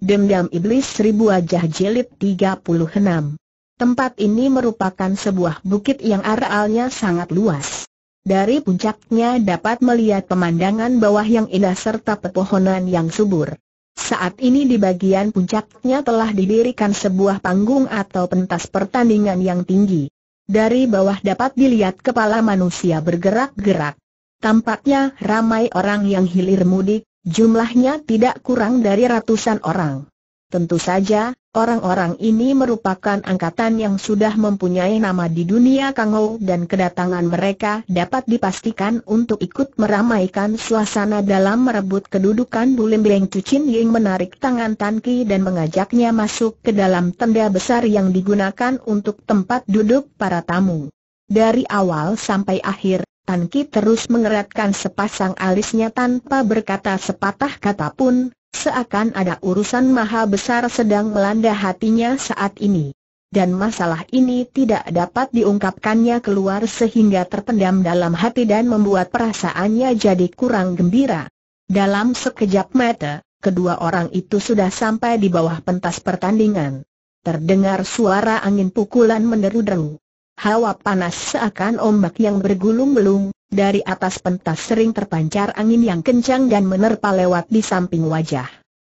Dendam Iblis Seribu Wajah Jelit 36 Tempat ini merupakan sebuah bukit yang arealnya sangat luas. Dari puncaknya dapat melihat pemandangan bawah yang indah serta pepohonan yang subur. Saat ini di bagian puncaknya telah didirikan sebuah panggung atau pentas pertandingan yang tinggi. Dari bawah dapat dilihat kepala manusia bergerak-gerak. Tampaknya ramai orang yang hilir mudik, Jumlahnya tidak kurang dari ratusan orang. Tentu saja, orang-orang ini merupakan angkatan yang sudah mempunyai nama di dunia Kangou dan kedatangan mereka dapat dipastikan untuk ikut meramaikan suasana dalam merebut kedudukan Bulim Beng Cucin Ying menarik tangan Tan Ki dan mengajaknya masuk ke dalam tenda besar yang digunakan untuk tempat duduk para tamu. Dari awal sampai akhir, Tan Ki terus mengeratkan sepasang alisnya tanpa berkata sepatah kata pun, seakan ada urusan maha besar sedang melanda hatinya saat ini. Dan masalah ini tidak dapat diungkapkannya keluar sehingga terpendam dalam hati dan membuat perasaannya jadi kurang gembira. Dalam sekejap mata, kedua orang itu sudah sampai di bawah pentas pertandingan. Terdengar suara angin pukulan menderu-deru. Hawa panas seakan ombak yang bergulung-gulung, dari atas pentas sering terpancar angin yang kencang dan menerpa lewat di samping wajah.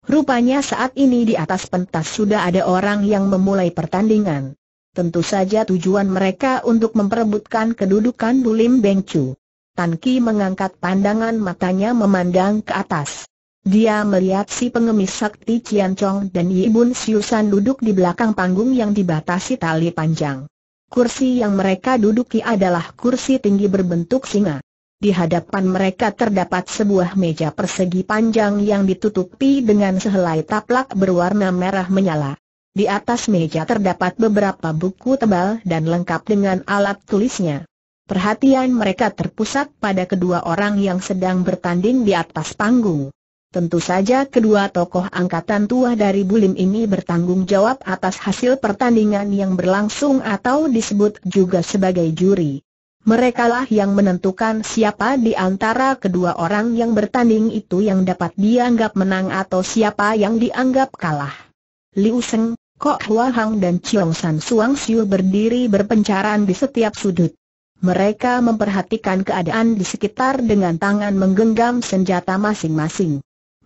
Rupanya saat ini di atas pentas sudah ada orang yang memulai pertandingan. Tentu saja tujuan mereka untuk memperebutkan kedudukan Bulim Bengcu. Tan Ki mengangkat pandangan matanya memandang ke atas. Dia melihat si pengemis sakti Cian Chong dan Yi Bun Siusan duduk di belakang panggung yang dibatasi tali panjang kursi yang mereka duduki adalah kursi tinggi berbentuk singa. Di hadapan mereka terdapat sebuah meja persegi panjang yang ditutupi dengan sehelai taplak berwarna merah menyala. Di atas meja terdapat beberapa buku tebal dan lengkap dengan alat tulisnya. Perhatian mereka terpusat pada kedua orang yang sedang bertanding di atas panggung. Tentu saja kedua tokoh angkatan tua dari Bulim ini bertanggung jawab atas hasil pertandingan yang berlangsung atau disebut juga sebagai juri. Merekalah yang menentukan siapa di antara kedua orang yang bertanding itu yang dapat dianggap menang atau siapa yang dianggap kalah. Liu Seng, Kok Hua Hang dan Chiong San Suang Siu berdiri berpencaran di setiap sudut. Mereka memperhatikan keadaan di sekitar dengan tangan menggenggam senjata masing-masing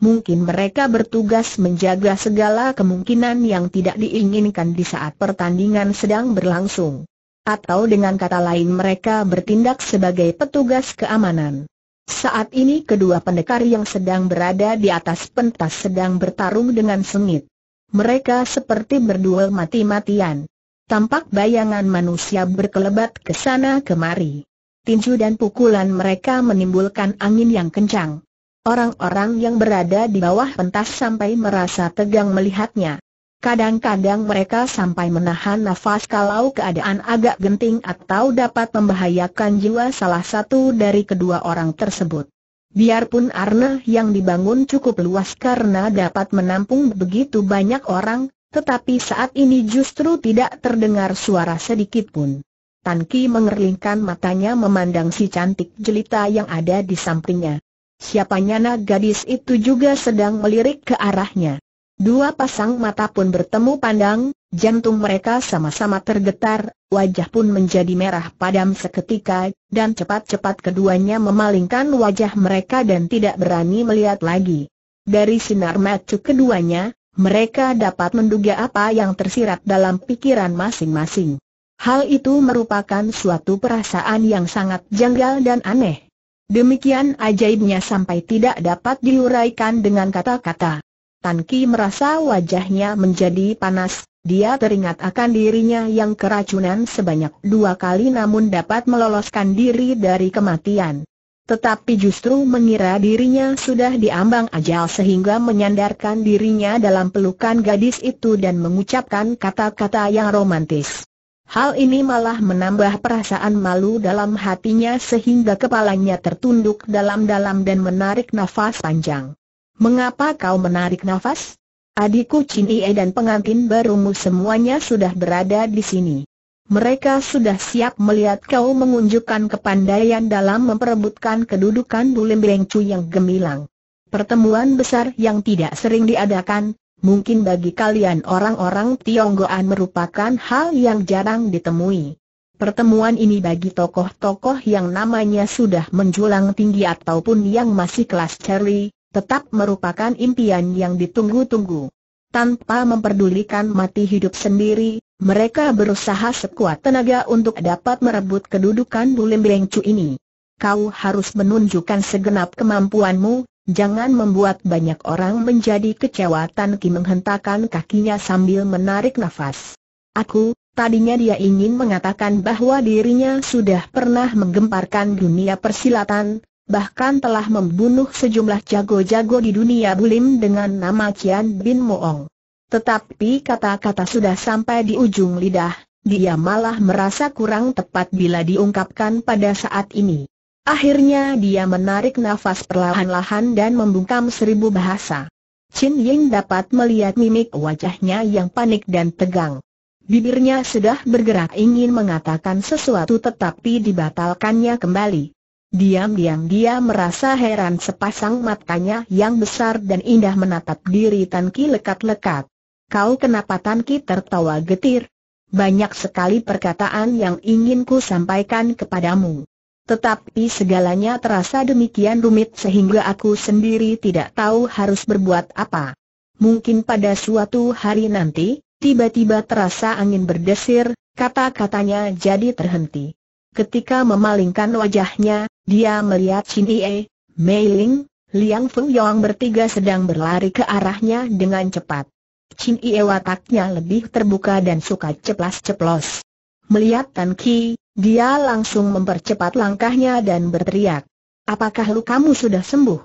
mungkin mereka bertugas menjaga segala kemungkinan yang tidak diinginkan di saat pertandingan sedang berlangsung. Atau dengan kata lain mereka bertindak sebagai petugas keamanan. Saat ini kedua pendekar yang sedang berada di atas pentas sedang bertarung dengan sengit. Mereka seperti berduel mati-matian. Tampak bayangan manusia berkelebat ke sana kemari. Tinju dan pukulan mereka menimbulkan angin yang kencang. Orang-orang yang berada di bawah pentas sampai merasa tegang melihatnya. Kadang-kadang mereka sampai menahan nafas kalau keadaan agak genting atau dapat membahayakan jiwa salah satu dari kedua orang tersebut. Biarpun arena yang dibangun cukup luas karena dapat menampung begitu banyak orang, tetapi saat ini justru tidak terdengar suara sedikit pun. Tanki mengerlingkan matanya memandang si cantik jelita yang ada di sampingnya. Siapa nyana gadis itu juga sedang melirik ke arahnya. Dua pasang mata pun bertemu pandang, jantung mereka sama-sama tergetar, wajah pun menjadi merah padam seketika, dan cepat-cepat keduanya memalingkan wajah mereka dan tidak berani melihat lagi. Dari sinar mata keduanya, mereka dapat menduga apa yang tersirat dalam pikiran masing-masing. Hal itu merupakan suatu perasaan yang sangat janggal dan aneh. Demikian ajaibnya sampai tidak dapat diuraikan dengan kata-kata. Tan Ki merasa wajahnya menjadi panas, dia teringat akan dirinya yang keracunan sebanyak dua kali namun dapat meloloskan diri dari kematian. Tetapi justru mengira dirinya sudah diambang ajal sehingga menyandarkan dirinya dalam pelukan gadis itu dan mengucapkan kata-kata yang romantis. Hal ini malah menambah perasaan malu dalam hatinya sehingga kepalanya tertunduk dalam-dalam dan menarik nafas panjang. Mengapa kau menarik nafas? Adikku Ie dan pengantin barumu semuanya sudah berada di sini. Mereka sudah siap melihat kau mengunjukkan kepandaian dalam memperebutkan kedudukan Bulim Bengcu yang gemilang. Pertemuan besar yang tidak sering diadakan, mungkin bagi kalian orang-orang Tionggoan merupakan hal yang jarang ditemui. Pertemuan ini bagi tokoh-tokoh yang namanya sudah menjulang tinggi ataupun yang masih kelas ceri, tetap merupakan impian yang ditunggu-tunggu. Tanpa memperdulikan mati hidup sendiri, mereka berusaha sekuat tenaga untuk dapat merebut kedudukan Bulim Bengcu ini. Kau harus menunjukkan segenap kemampuanmu, Jangan membuat banyak orang menjadi kecewa Tan Ki menghentakkan kakinya sambil menarik nafas. Aku, tadinya dia ingin mengatakan bahwa dirinya sudah pernah menggemparkan dunia persilatan, bahkan telah membunuh sejumlah jago-jago di dunia bulim dengan nama Qian Bin Moong. Tetapi kata-kata sudah sampai di ujung lidah, dia malah merasa kurang tepat bila diungkapkan pada saat ini. Akhirnya dia menarik nafas perlahan-lahan dan membungkam seribu bahasa. Chin Ying dapat melihat mimik wajahnya yang panik dan tegang. Bibirnya sudah bergerak ingin mengatakan sesuatu tetapi dibatalkannya kembali. Diam-diam dia merasa heran sepasang matanya yang besar dan indah menatap diri Tan Ki lekat-lekat. Kau kenapa Tan Ki tertawa getir? Banyak sekali perkataan yang ingin ku sampaikan kepadamu. Tetapi segalanya terasa demikian rumit sehingga aku sendiri tidak tahu harus berbuat apa. Mungkin pada suatu hari nanti, tiba-tiba terasa angin berdesir, kata-katanya jadi terhenti. Ketika memalingkan wajahnya, dia melihat Chin Ie, Mei Ling, Liang Feng Yong bertiga sedang berlari ke arahnya dengan cepat. Chin Ie wataknya lebih terbuka dan suka ceplas-ceplos. Melihat Tan Ki, dia langsung mempercepat langkahnya dan berteriak. Apakah lukamu sudah sembuh?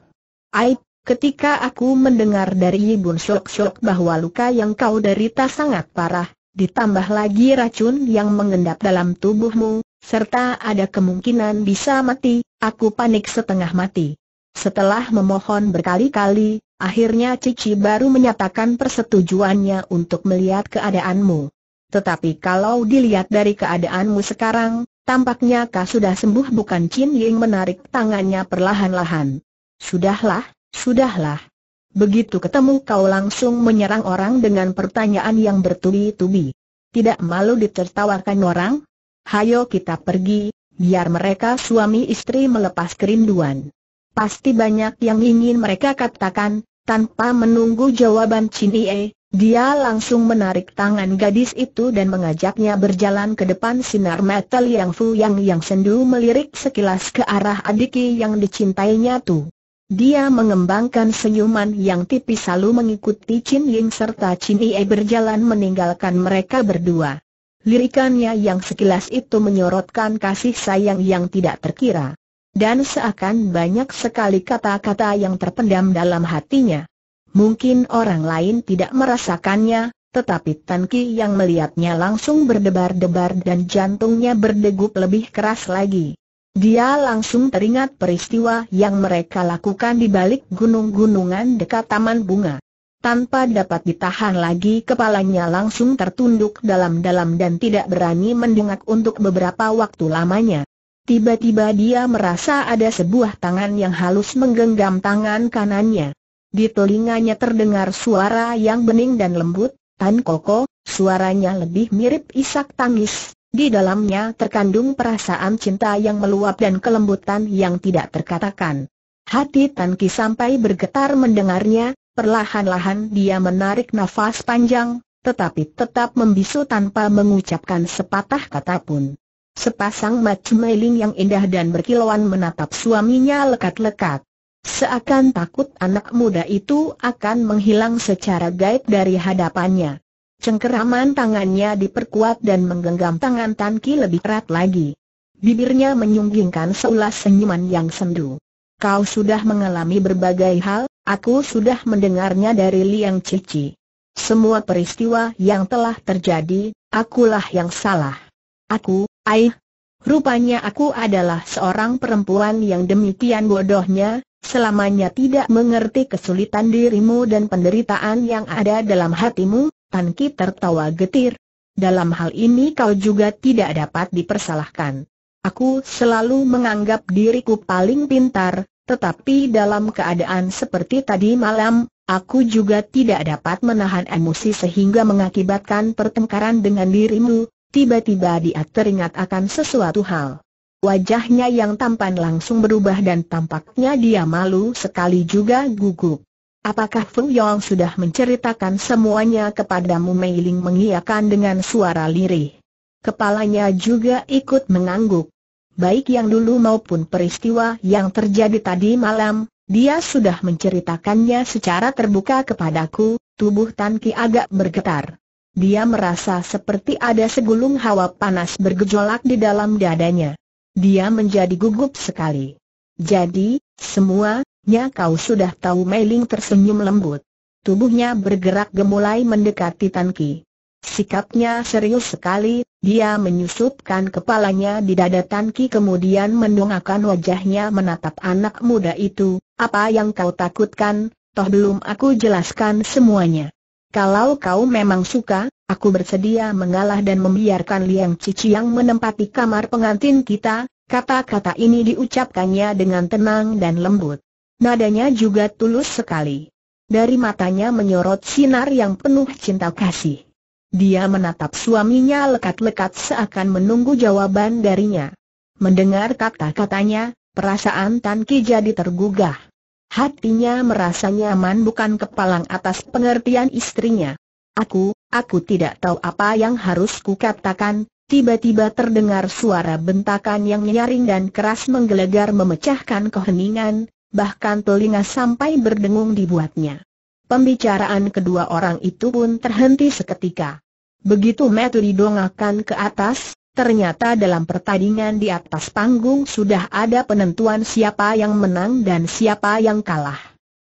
Aib, ketika aku mendengar dari Yibun Sok-Sok bahwa luka yang kau derita sangat parah, ditambah lagi racun yang mengendap dalam tubuhmu, serta ada kemungkinan bisa mati, aku panik setengah mati. Setelah memohon berkali-kali, akhirnya Cici baru menyatakan persetujuannya untuk melihat keadaanmu. Tetapi kalau dilihat dari keadaanmu sekarang, tampaknya kau sudah sembuh bukan Chin Ying menarik tangannya perlahan-lahan. Sudahlah, sudahlah. Begitu ketemu kau langsung menyerang orang dengan pertanyaan yang bertubi-tubi. Tidak malu ditertawakan orang? Hayo kita pergi, biar mereka suami istri melepas kerinduan. Pasti banyak yang ingin mereka katakan, tanpa menunggu jawaban Chin Ying, dia langsung menarik tangan gadis itu dan mengajaknya berjalan ke depan sinar yang yang yang yang sendu melirik sekilas ke arah adiki yang dicintainya tu. Dia mengembangkan senyuman yang tipis lalu mengikuti Chin Ying serta Chin Ie berjalan meninggalkan mereka berdua. Lirikannya yang sekilas itu menyorotkan kasih sayang yang tidak terkira. Dan seakan banyak sekali kata-kata yang terpendam dalam hatinya. Mungkin orang lain tidak merasakannya, tetapi Tan Ki yang melihatnya langsung berdebar-debar dan jantungnya berdegup lebih keras lagi. Dia langsung teringat peristiwa yang mereka lakukan di balik gunung-gunungan dekat Taman Bunga. Tanpa dapat ditahan lagi kepalanya langsung tertunduk dalam-dalam dan tidak berani mendengak untuk beberapa waktu lamanya. Tiba-tiba dia merasa ada sebuah tangan yang halus menggenggam tangan kanannya. Di telinganya terdengar suara yang bening dan lembut, Tan Koko, suaranya lebih mirip isak tangis, di dalamnya terkandung perasaan cinta yang meluap dan kelembutan yang tidak terkatakan. Hati Tan Ki sampai bergetar mendengarnya, perlahan-lahan dia menarik nafas panjang, tetapi tetap membisu tanpa mengucapkan sepatah kata pun. Sepasang mata meling yang indah dan berkilauan menatap suaminya lekat-lekat. Seakan takut anak muda itu akan menghilang secara gaib dari hadapannya. Cengkeraman tangannya diperkuat dan menggenggam tangan Tan Ki lebih erat lagi. Bibirnya menyunggingkan seulas senyuman yang sendu. Kau sudah mengalami berbagai hal, aku sudah mendengarnya dari Liang Cici. Semua peristiwa yang telah terjadi, akulah yang salah. Aku, aih, Rupanya aku adalah seorang perempuan yang demikian bodohnya, Selamanya tidak mengerti kesulitan dirimu dan penderitaan yang ada dalam hatimu, Tan Ki tertawa getir. Dalam hal ini kau juga tidak dapat dipersalahkan. Aku selalu menganggap diriku paling pintar, tetapi dalam keadaan seperti tadi malam, aku juga tidak dapat menahan emosi sehingga mengakibatkan pertengkaran dengan dirimu. Tiba-tiba dia teringat akan sesuatu hal. Wajahnya yang tampan langsung berubah dan tampaknya dia malu sekali juga gugup. Apakah Feng Yong sudah menceritakan semuanya kepadamu Mei Ling mengiakan dengan suara lirih. Kepalanya juga ikut mengangguk. Baik yang dulu maupun peristiwa yang terjadi tadi malam, dia sudah menceritakannya secara terbuka kepadaku, tubuh Tan Ki agak bergetar. Dia merasa seperti ada segulung hawa panas bergejolak di dalam dadanya. Dia menjadi gugup sekali. Jadi, semuanya kau sudah tahu Meiling tersenyum lembut. Tubuhnya bergerak gemulai mendekati Tan Sikapnya serius sekali, dia menyusupkan kepalanya di dada Tan kemudian mendongakkan wajahnya menatap anak muda itu, apa yang kau takutkan, toh belum aku jelaskan semuanya. Kalau kau memang suka, aku bersedia mengalah dan membiarkan Liang Cici yang menempati kamar pengantin kita, kata-kata ini diucapkannya dengan tenang dan lembut. Nadanya juga tulus sekali. Dari matanya menyorot sinar yang penuh cinta kasih. Dia menatap suaminya lekat-lekat seakan menunggu jawaban darinya. Mendengar kata-katanya, perasaan Tan Ki jadi tergugah. Hatinya merasa nyaman bukan kepalang atas pengertian istrinya. Aku, aku tidak tahu apa yang harus kukatakan, tiba-tiba terdengar suara bentakan yang nyaring dan keras menggelegar memecahkan keheningan, bahkan telinga sampai berdengung dibuatnya. Pembicaraan kedua orang itu pun terhenti seketika. Begitu Metli didongakkan ke atas, Ternyata dalam pertandingan di atas panggung sudah ada penentuan siapa yang menang dan siapa yang kalah.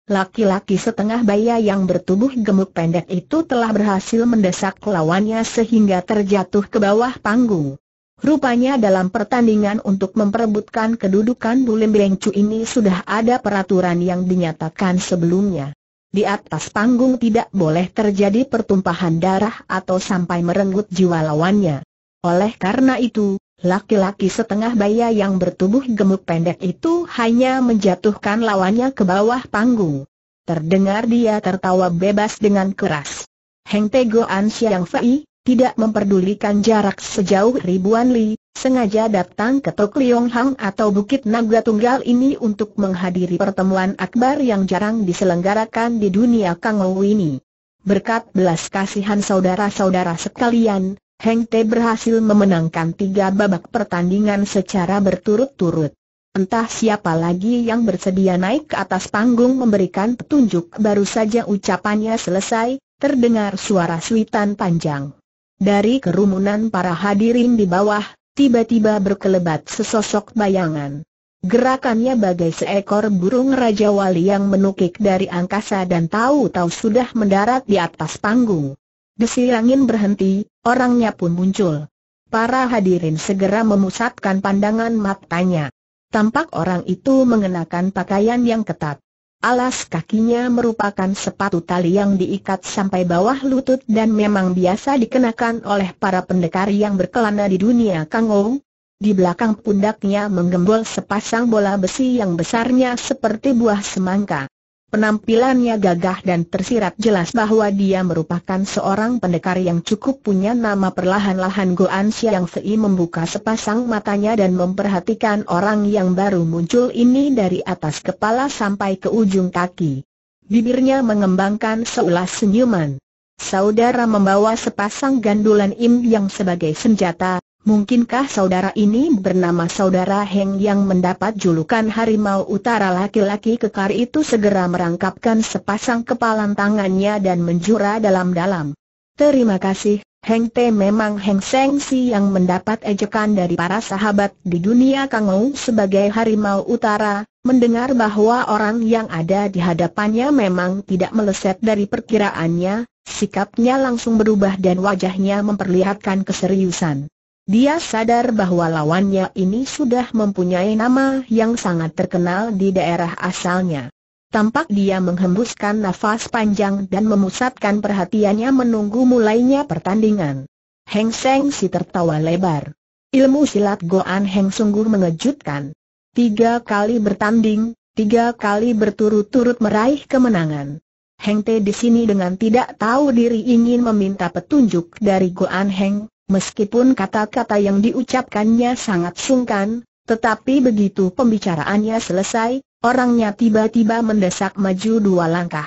Laki-laki setengah baya yang bertubuh gemuk pendek itu telah berhasil mendesak lawannya sehingga terjatuh ke bawah panggung. Rupanya dalam pertandingan untuk memperebutkan kedudukan Bulim Bengcu ini sudah ada peraturan yang dinyatakan sebelumnya. Di atas panggung tidak boleh terjadi pertumpahan darah atau sampai merenggut jiwa lawannya. Oleh karena itu, laki-laki setengah baya yang bertubuh gemuk pendek itu hanya menjatuhkan lawannya ke bawah panggung. Terdengar dia tertawa bebas dengan keras. Heng Tego Siang Fei, tidak memperdulikan jarak sejauh ribuan li, sengaja datang ke Tok Liong Hang atau Bukit Naga Tunggal ini untuk menghadiri pertemuan akbar yang jarang diselenggarakan di dunia Kangou ini. Berkat belas kasihan saudara-saudara sekalian, Heng Te berhasil memenangkan tiga babak pertandingan secara berturut-turut. Entah siapa lagi yang bersedia naik ke atas panggung memberikan petunjuk baru saja ucapannya selesai, terdengar suara suitan panjang. Dari kerumunan para hadirin di bawah, tiba-tiba berkelebat sesosok bayangan. Gerakannya bagai seekor burung raja wali yang menukik dari angkasa dan tahu-tahu sudah mendarat di atas panggung. Desi angin berhenti, orangnya pun muncul. Para hadirin segera memusatkan pandangan matanya. Tampak orang itu mengenakan pakaian yang ketat. Alas kakinya merupakan sepatu tali yang diikat sampai bawah lutut dan memang biasa dikenakan oleh para pendekar yang berkelana di dunia Kangou. Di belakang pundaknya menggembol sepasang bola besi yang besarnya seperti buah semangka. Penampilannya gagah dan tersirat jelas bahwa dia merupakan seorang pendekar yang cukup punya nama perlahan-lahan Go Goan Siang Sei membuka sepasang matanya dan memperhatikan orang yang baru muncul ini dari atas kepala sampai ke ujung kaki. Bibirnya mengembangkan seulas senyuman. Saudara membawa sepasang gandulan im yang sebagai senjata, Mungkinkah saudara ini bernama saudara Heng yang mendapat julukan Harimau Utara laki-laki kekar itu segera merangkapkan sepasang kepalan tangannya dan menjura dalam-dalam. Terima kasih, Heng Te memang Heng Seng Si yang mendapat ejekan dari para sahabat di dunia Kangou sebagai Harimau Utara, mendengar bahwa orang yang ada di hadapannya memang tidak meleset dari perkiraannya, sikapnya langsung berubah dan wajahnya memperlihatkan keseriusan. Dia sadar bahwa lawannya ini sudah mempunyai nama yang sangat terkenal di daerah asalnya. Tampak dia menghembuskan nafas panjang dan memusatkan perhatiannya menunggu mulainya pertandingan. Heng Seng si tertawa lebar. Ilmu silat Goan Heng sungguh mengejutkan. Tiga kali bertanding, tiga kali berturut-turut meraih kemenangan. Heng Te di sini dengan tidak tahu diri ingin meminta petunjuk dari Goan Heng, Meskipun kata-kata yang diucapkannya sangat sungkan, tetapi begitu pembicaraannya selesai, orangnya tiba-tiba mendesak maju dua langkah.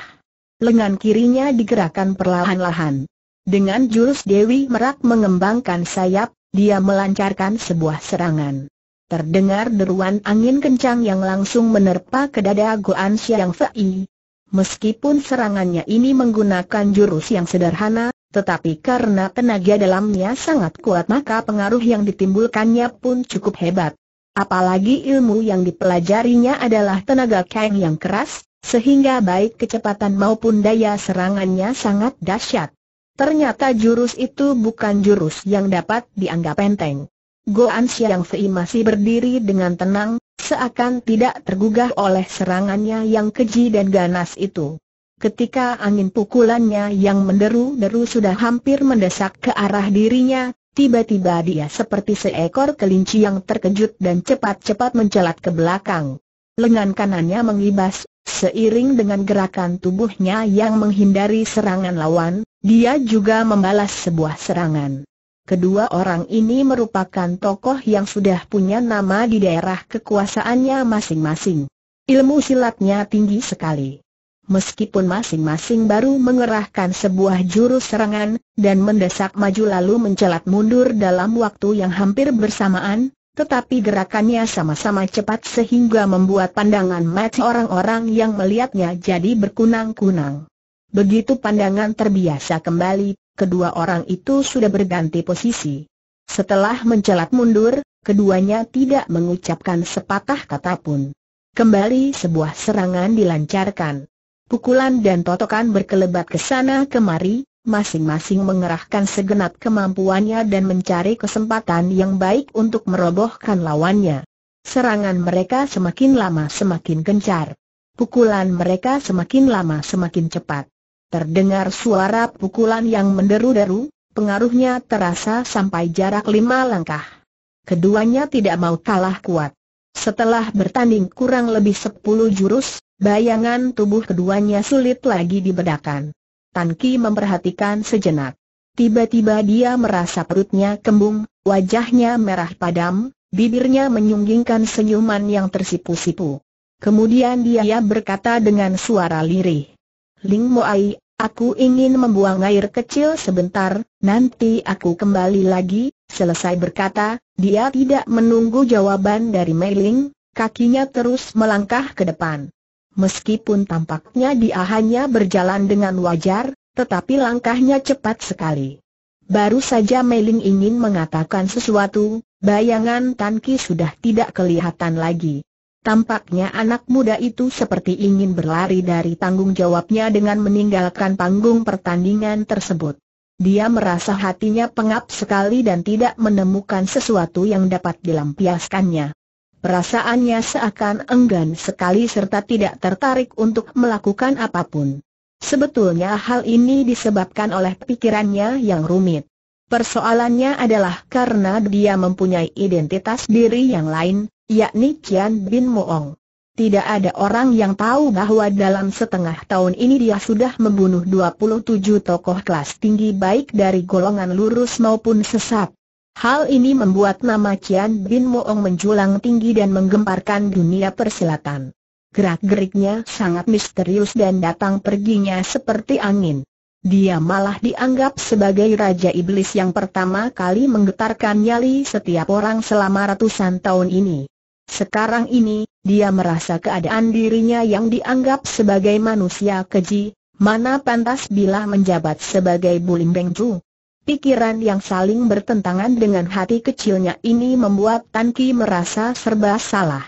Lengan kirinya digerakkan perlahan-lahan. Dengan jurus Dewi Merak mengembangkan sayap, dia melancarkan sebuah serangan. Terdengar deruan angin kencang yang langsung menerpa ke dada Goan Xiang Fei. Meskipun serangannya ini menggunakan jurus yang sederhana, tetapi karena tenaga dalamnya sangat kuat maka pengaruh yang ditimbulkannya pun cukup hebat. Apalagi ilmu yang dipelajarinya adalah tenaga Kang yang keras, sehingga baik kecepatan maupun daya serangannya sangat dahsyat. Ternyata jurus itu bukan jurus yang dapat dianggap enteng. Goan Xiang Fei masih berdiri dengan tenang, seakan tidak tergugah oleh serangannya yang keji dan ganas itu. Ketika angin pukulannya yang menderu-deru sudah hampir mendesak ke arah dirinya, tiba-tiba dia seperti seekor kelinci yang terkejut dan cepat-cepat mencelat ke belakang. Lengan kanannya mengibas, seiring dengan gerakan tubuhnya yang menghindari serangan lawan, dia juga membalas sebuah serangan. Kedua orang ini merupakan tokoh yang sudah punya nama di daerah kekuasaannya masing-masing. Ilmu silatnya tinggi sekali meskipun masing-masing baru mengerahkan sebuah jurus serangan, dan mendesak maju lalu mencelat mundur dalam waktu yang hampir bersamaan, tetapi gerakannya sama-sama cepat sehingga membuat pandangan mata orang-orang yang melihatnya jadi berkunang-kunang. Begitu pandangan terbiasa kembali, kedua orang itu sudah berganti posisi. Setelah mencelat mundur, keduanya tidak mengucapkan sepatah kata pun. Kembali sebuah serangan dilancarkan. Pukulan dan totokan berkelebat ke sana kemari, masing-masing mengerahkan segenap kemampuannya dan mencari kesempatan yang baik untuk merobohkan lawannya. Serangan mereka semakin lama semakin gencar. Pukulan mereka semakin lama semakin cepat. Terdengar suara pukulan yang menderu-deru, pengaruhnya terasa sampai jarak lima langkah. Keduanya tidak mau kalah kuat. Setelah bertanding kurang lebih sepuluh jurus, Bayangan tubuh keduanya sulit lagi dibedakan. Tan Ki memperhatikan sejenak. Tiba-tiba dia merasa perutnya kembung, wajahnya merah padam, bibirnya menyunggingkan senyuman yang tersipu-sipu. Kemudian dia berkata dengan suara lirih. Ling Moai, aku ingin membuang air kecil sebentar, nanti aku kembali lagi, selesai berkata, dia tidak menunggu jawaban dari Mei Ling, kakinya terus melangkah ke depan. Meskipun tampaknya dia hanya berjalan dengan wajar, tetapi langkahnya cepat sekali. Baru saja Meiling ingin mengatakan sesuatu, bayangan Tan sudah tidak kelihatan lagi. Tampaknya anak muda itu seperti ingin berlari dari tanggung jawabnya dengan meninggalkan panggung pertandingan tersebut. Dia merasa hatinya pengap sekali dan tidak menemukan sesuatu yang dapat dilampiaskannya. Perasaannya seakan enggan sekali serta tidak tertarik untuk melakukan apapun. Sebetulnya hal ini disebabkan oleh pikirannya yang rumit. Persoalannya adalah karena dia mempunyai identitas diri yang lain, yakni Qian Bin Moong. Tidak ada orang yang tahu bahwa dalam setengah tahun ini dia sudah membunuh 27 tokoh kelas tinggi baik dari golongan lurus maupun sesat. Hal ini membuat nama Cian Bin Moong menjulang tinggi dan menggemparkan dunia persilatan. Gerak-geriknya sangat misterius dan datang perginya seperti angin. Dia malah dianggap sebagai Raja Iblis yang pertama kali menggetarkan nyali setiap orang selama ratusan tahun ini. Sekarang ini, dia merasa keadaan dirinya yang dianggap sebagai manusia keji, mana pantas bila menjabat sebagai Bulim Bengcu. Pikiran yang saling bertentangan dengan hati kecilnya ini membuat Tan Ki merasa serba salah.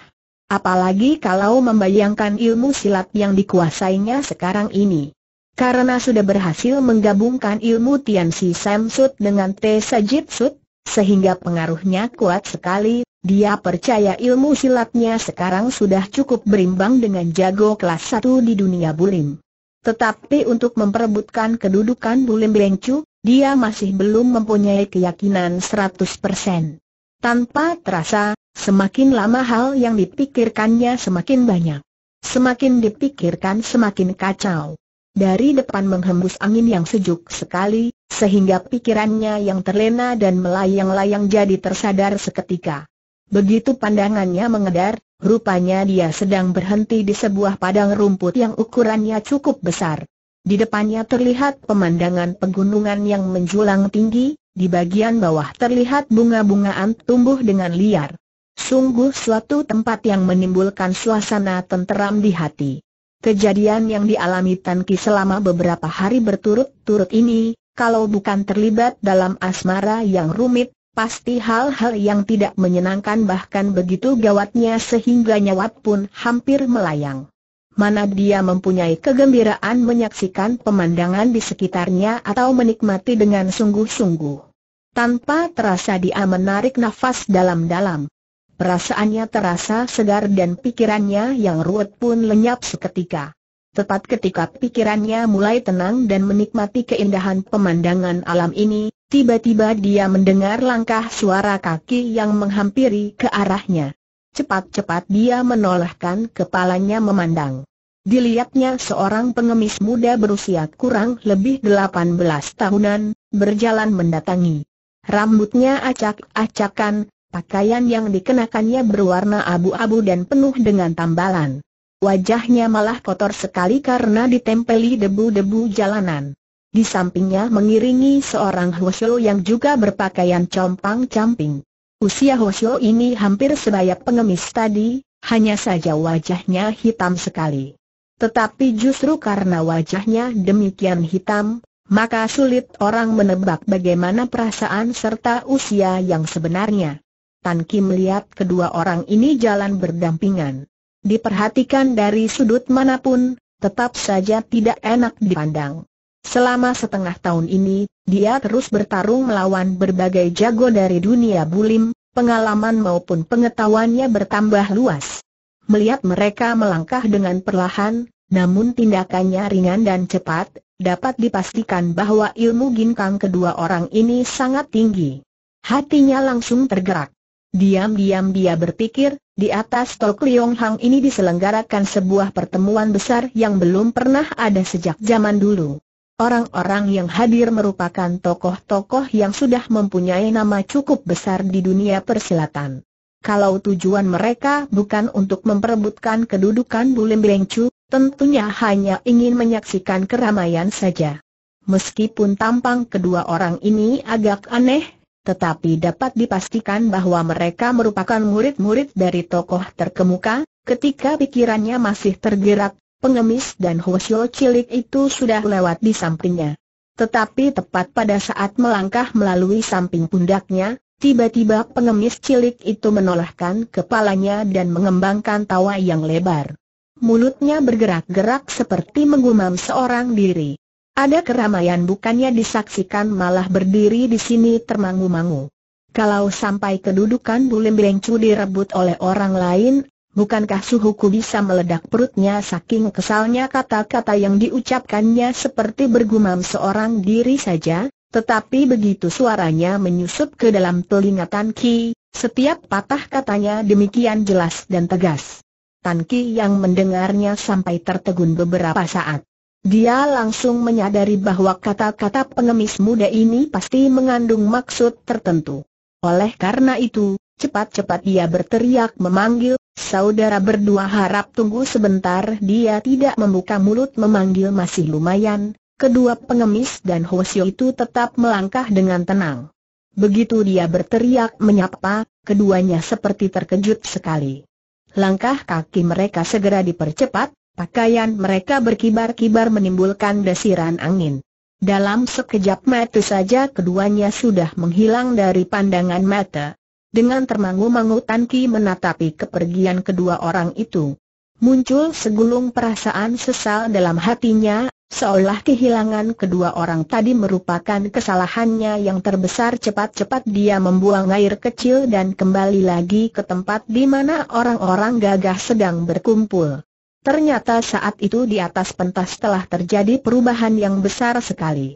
Apalagi kalau membayangkan ilmu silat yang dikuasainya sekarang ini. Karena sudah berhasil menggabungkan ilmu Tian Si Sam Sut dengan Te Sajit Sut, sehingga pengaruhnya kuat sekali, dia percaya ilmu silatnya sekarang sudah cukup berimbang dengan jago kelas 1 di dunia bulim. Tetapi untuk memperebutkan kedudukan Bulim Bengcu, dia masih belum mempunyai keyakinan 100%. Tanpa terasa, semakin lama hal yang dipikirkannya semakin banyak. Semakin dipikirkan semakin kacau. Dari depan menghembus angin yang sejuk sekali, sehingga pikirannya yang terlena dan melayang-layang jadi tersadar seketika. Begitu pandangannya mengedar, rupanya dia sedang berhenti di sebuah padang rumput yang ukurannya cukup besar. Di depannya terlihat pemandangan pegunungan yang menjulang tinggi, di bagian bawah terlihat bunga-bungaan tumbuh dengan liar. Sungguh suatu tempat yang menimbulkan suasana tenteram di hati. Kejadian yang dialami Tan selama beberapa hari berturut-turut ini, kalau bukan terlibat dalam asmara yang rumit, pasti hal-hal yang tidak menyenangkan bahkan begitu gawatnya sehingga nyawa pun hampir melayang mana dia mempunyai kegembiraan menyaksikan pemandangan di sekitarnya atau menikmati dengan sungguh-sungguh. Tanpa terasa dia menarik nafas dalam-dalam. Perasaannya terasa segar dan pikirannya yang ruwet pun lenyap seketika. Tepat ketika pikirannya mulai tenang dan menikmati keindahan pemandangan alam ini, tiba-tiba dia mendengar langkah suara kaki yang menghampiri ke arahnya. Cepat-cepat dia menolehkan kepalanya memandang. Dilihatnya seorang pengemis muda berusia kurang lebih 18 tahunan, berjalan mendatangi. Rambutnya acak-acakan, pakaian yang dikenakannya berwarna abu-abu dan penuh dengan tambalan. Wajahnya malah kotor sekali karena ditempeli debu-debu jalanan. Di sampingnya mengiringi seorang husyo yang juga berpakaian compang-camping. Usia Hoshio ini hampir sebaya pengemis tadi, hanya saja wajahnya hitam sekali. Tetapi justru karena wajahnya demikian hitam, maka sulit orang menebak bagaimana perasaan serta usia yang sebenarnya. Tan Kim lihat kedua orang ini jalan berdampingan. Diperhatikan dari sudut manapun, tetap saja tidak enak dipandang. Selama setengah tahun ini, dia terus bertarung melawan berbagai jago dari dunia bulim, pengalaman maupun pengetahuannya bertambah luas. Melihat mereka melangkah dengan perlahan, namun tindakannya ringan dan cepat, dapat dipastikan bahwa ilmu ginkang kedua orang ini sangat tinggi. Hatinya langsung tergerak. Diam-diam dia berpikir, di atas Tol Kliong Hang ini diselenggarakan sebuah pertemuan besar yang belum pernah ada sejak zaman dulu. Orang-orang yang hadir merupakan tokoh-tokoh yang sudah mempunyai nama cukup besar di dunia persilatan. Kalau tujuan mereka bukan untuk memperebutkan kedudukan Bulim Bengcu, tentunya hanya ingin menyaksikan keramaian saja. Meskipun tampang kedua orang ini agak aneh, tetapi dapat dipastikan bahwa mereka merupakan murid-murid dari tokoh terkemuka, ketika pikirannya masih tergerak pengemis dan Hwasyo cilik itu sudah lewat di sampingnya. Tetapi tepat pada saat melangkah melalui samping pundaknya, tiba-tiba pengemis cilik itu menolakkan kepalanya dan mengembangkan tawa yang lebar. Mulutnya bergerak-gerak seperti menggumam seorang diri. Ada keramaian bukannya disaksikan malah berdiri di sini termangu-mangu. Kalau sampai kedudukan Bulim Bengcu direbut oleh orang lain, Bukankah suhuku bisa meledak perutnya saking kesalnya kata-kata yang diucapkannya seperti bergumam seorang diri saja, tetapi begitu suaranya menyusup ke dalam telinga Tan Ki, setiap patah katanya demikian jelas dan tegas. Tan Ki yang mendengarnya sampai tertegun beberapa saat. Dia langsung menyadari bahwa kata-kata pengemis muda ini pasti mengandung maksud tertentu. Oleh karena itu, Cepat-cepat dia berteriak memanggil, saudara berdua harap tunggu sebentar dia tidak membuka mulut memanggil masih lumayan, kedua pengemis dan Hosio itu tetap melangkah dengan tenang. Begitu dia berteriak menyapa, keduanya seperti terkejut sekali. Langkah kaki mereka segera dipercepat, pakaian mereka berkibar-kibar menimbulkan desiran angin. Dalam sekejap mata saja keduanya sudah menghilang dari pandangan mata. Dengan termangu-mangu Tan Ki menatapi kepergian kedua orang itu. Muncul segulung perasaan sesal dalam hatinya, seolah kehilangan kedua orang tadi merupakan kesalahannya yang terbesar cepat-cepat dia membuang air kecil dan kembali lagi ke tempat di mana orang-orang gagah sedang berkumpul. Ternyata saat itu di atas pentas telah terjadi perubahan yang besar sekali.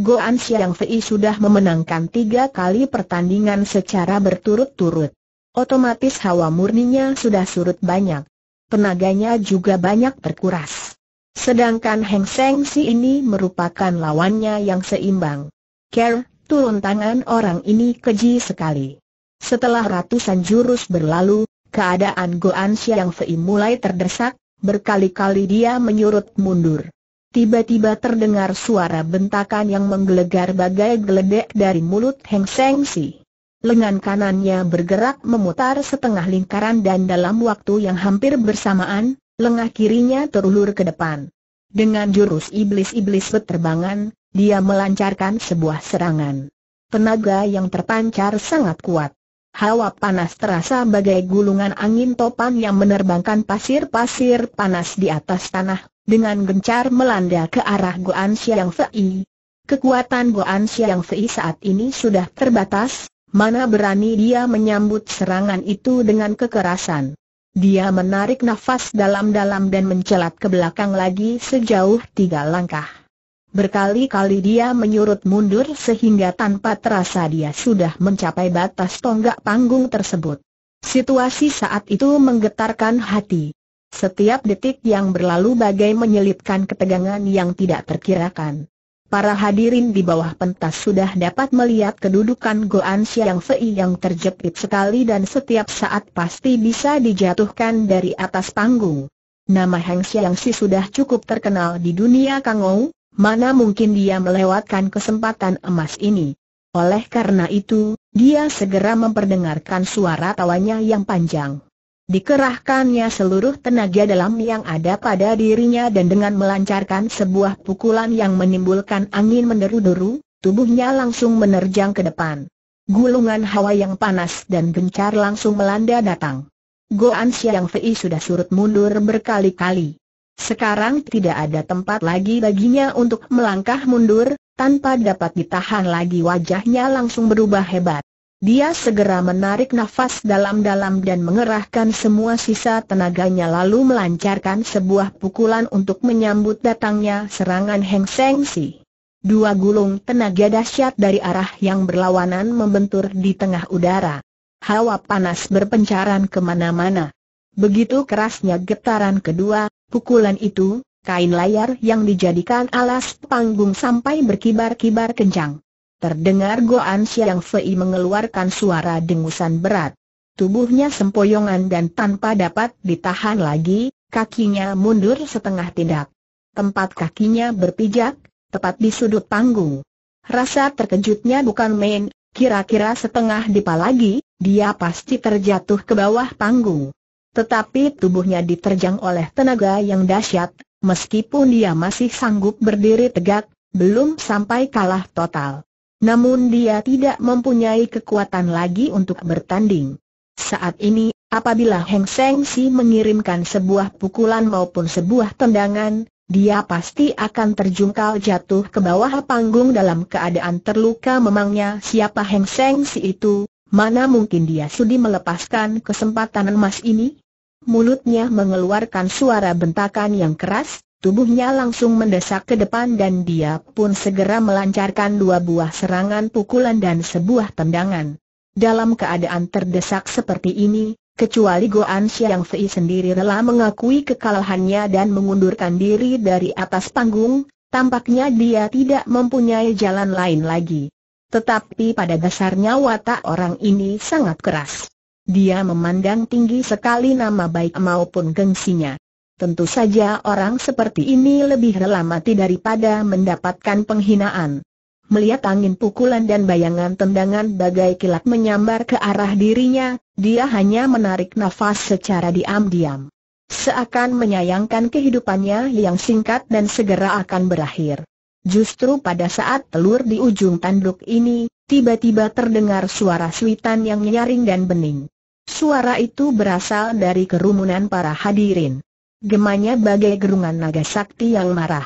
Goan Siang Fei sudah memenangkan tiga kali pertandingan secara berturut-turut. Otomatis hawa murninya sudah surut banyak. Tenaganya juga banyak terkuras. Sedangkan Heng Seng Si ini merupakan lawannya yang seimbang. Ker, turun tangan orang ini keji sekali. Setelah ratusan jurus berlalu, keadaan Goan Siang Fei mulai terdesak, berkali-kali dia menyurut mundur. Tiba-tiba terdengar suara bentakan yang menggelegar bagai geledek dari mulut Heng Seng Si. Lengan kanannya bergerak memutar setengah lingkaran dan dalam waktu yang hampir bersamaan, lengah kirinya terulur ke depan. Dengan jurus iblis-iblis berterbangan, dia melancarkan sebuah serangan. Tenaga yang terpancar sangat kuat. Hawa panas terasa bagai gulungan angin topan yang menerbangkan pasir-pasir panas di atas tanah dengan gencar melanda ke arah Guan Xiang Fei. Kekuatan Guan Xiang Fei saat ini sudah terbatas, mana berani dia menyambut serangan itu dengan kekerasan. Dia menarik nafas dalam-dalam dan mencelat ke belakang lagi sejauh tiga langkah. Berkali-kali dia menyurut mundur sehingga tanpa terasa dia sudah mencapai batas tonggak panggung tersebut. Situasi saat itu menggetarkan hati. Setiap detik yang berlalu bagai menyelipkan ketegangan yang tidak terkirakan. Para hadirin di bawah pentas sudah dapat melihat kedudukan Goan Siang Fei yang terjepit sekali dan setiap saat pasti bisa dijatuhkan dari atas panggung. Nama Heng yang Si sudah cukup terkenal di dunia Ou, mana mungkin dia melewatkan kesempatan emas ini. Oleh karena itu, dia segera memperdengarkan suara tawanya yang panjang. Dikerahkannya seluruh tenaga dalam yang ada pada dirinya dan dengan melancarkan sebuah pukulan yang menimbulkan angin meneru deru tubuhnya langsung menerjang ke depan. Gulungan hawa yang panas dan gencar langsung melanda datang. Goan Siang Fei sudah surut mundur berkali-kali. Sekarang tidak ada tempat lagi baginya untuk melangkah mundur, tanpa dapat ditahan lagi wajahnya langsung berubah hebat. Dia segera menarik nafas dalam-dalam dan mengerahkan semua sisa tenaganya lalu melancarkan sebuah pukulan untuk menyambut datangnya serangan Heng Seng Si. Dua gulung tenaga dahsyat dari arah yang berlawanan membentur di tengah udara. Hawa panas berpencaran kemana-mana. Begitu kerasnya getaran kedua, pukulan itu, kain layar yang dijadikan alas panggung sampai berkibar-kibar kencang. Terdengar Goan Siang Fei mengeluarkan suara dengusan berat. Tubuhnya sempoyongan dan tanpa dapat ditahan lagi, kakinya mundur setengah tindak. Tempat kakinya berpijak, tepat di sudut panggung. Rasa terkejutnya bukan main, kira-kira setengah dipa lagi, dia pasti terjatuh ke bawah panggung. Tetapi tubuhnya diterjang oleh tenaga yang dahsyat, meskipun dia masih sanggup berdiri tegak, belum sampai kalah total. Namun dia tidak mempunyai kekuatan lagi untuk bertanding. Saat ini, apabila Heng Seng Si mengirimkan sebuah pukulan maupun sebuah tendangan, dia pasti akan terjungkal jatuh ke bawah panggung dalam keadaan terluka memangnya siapa Heng Seng Si itu, mana mungkin dia sudi melepaskan kesempatan emas ini? Mulutnya mengeluarkan suara bentakan yang keras, Tubuhnya langsung mendesak ke depan dan dia pun segera melancarkan dua buah serangan pukulan dan sebuah tendangan. Dalam keadaan terdesak seperti ini, kecuali Goan Xiang Fei sendiri rela mengakui kekalahannya dan mengundurkan diri dari atas panggung, tampaknya dia tidak mempunyai jalan lain lagi. Tetapi pada dasarnya watak orang ini sangat keras. Dia memandang tinggi sekali nama baik maupun gengsinya. Tentu saja orang seperti ini lebih rela mati daripada mendapatkan penghinaan. Melihat angin pukulan dan bayangan tendangan bagai kilat menyambar ke arah dirinya, dia hanya menarik nafas secara diam-diam. Seakan menyayangkan kehidupannya yang singkat dan segera akan berakhir. Justru pada saat telur di ujung tanduk ini, tiba-tiba terdengar suara suitan yang nyaring dan bening. Suara itu berasal dari kerumunan para hadirin. Gemanya bagai gerungan naga sakti yang marah.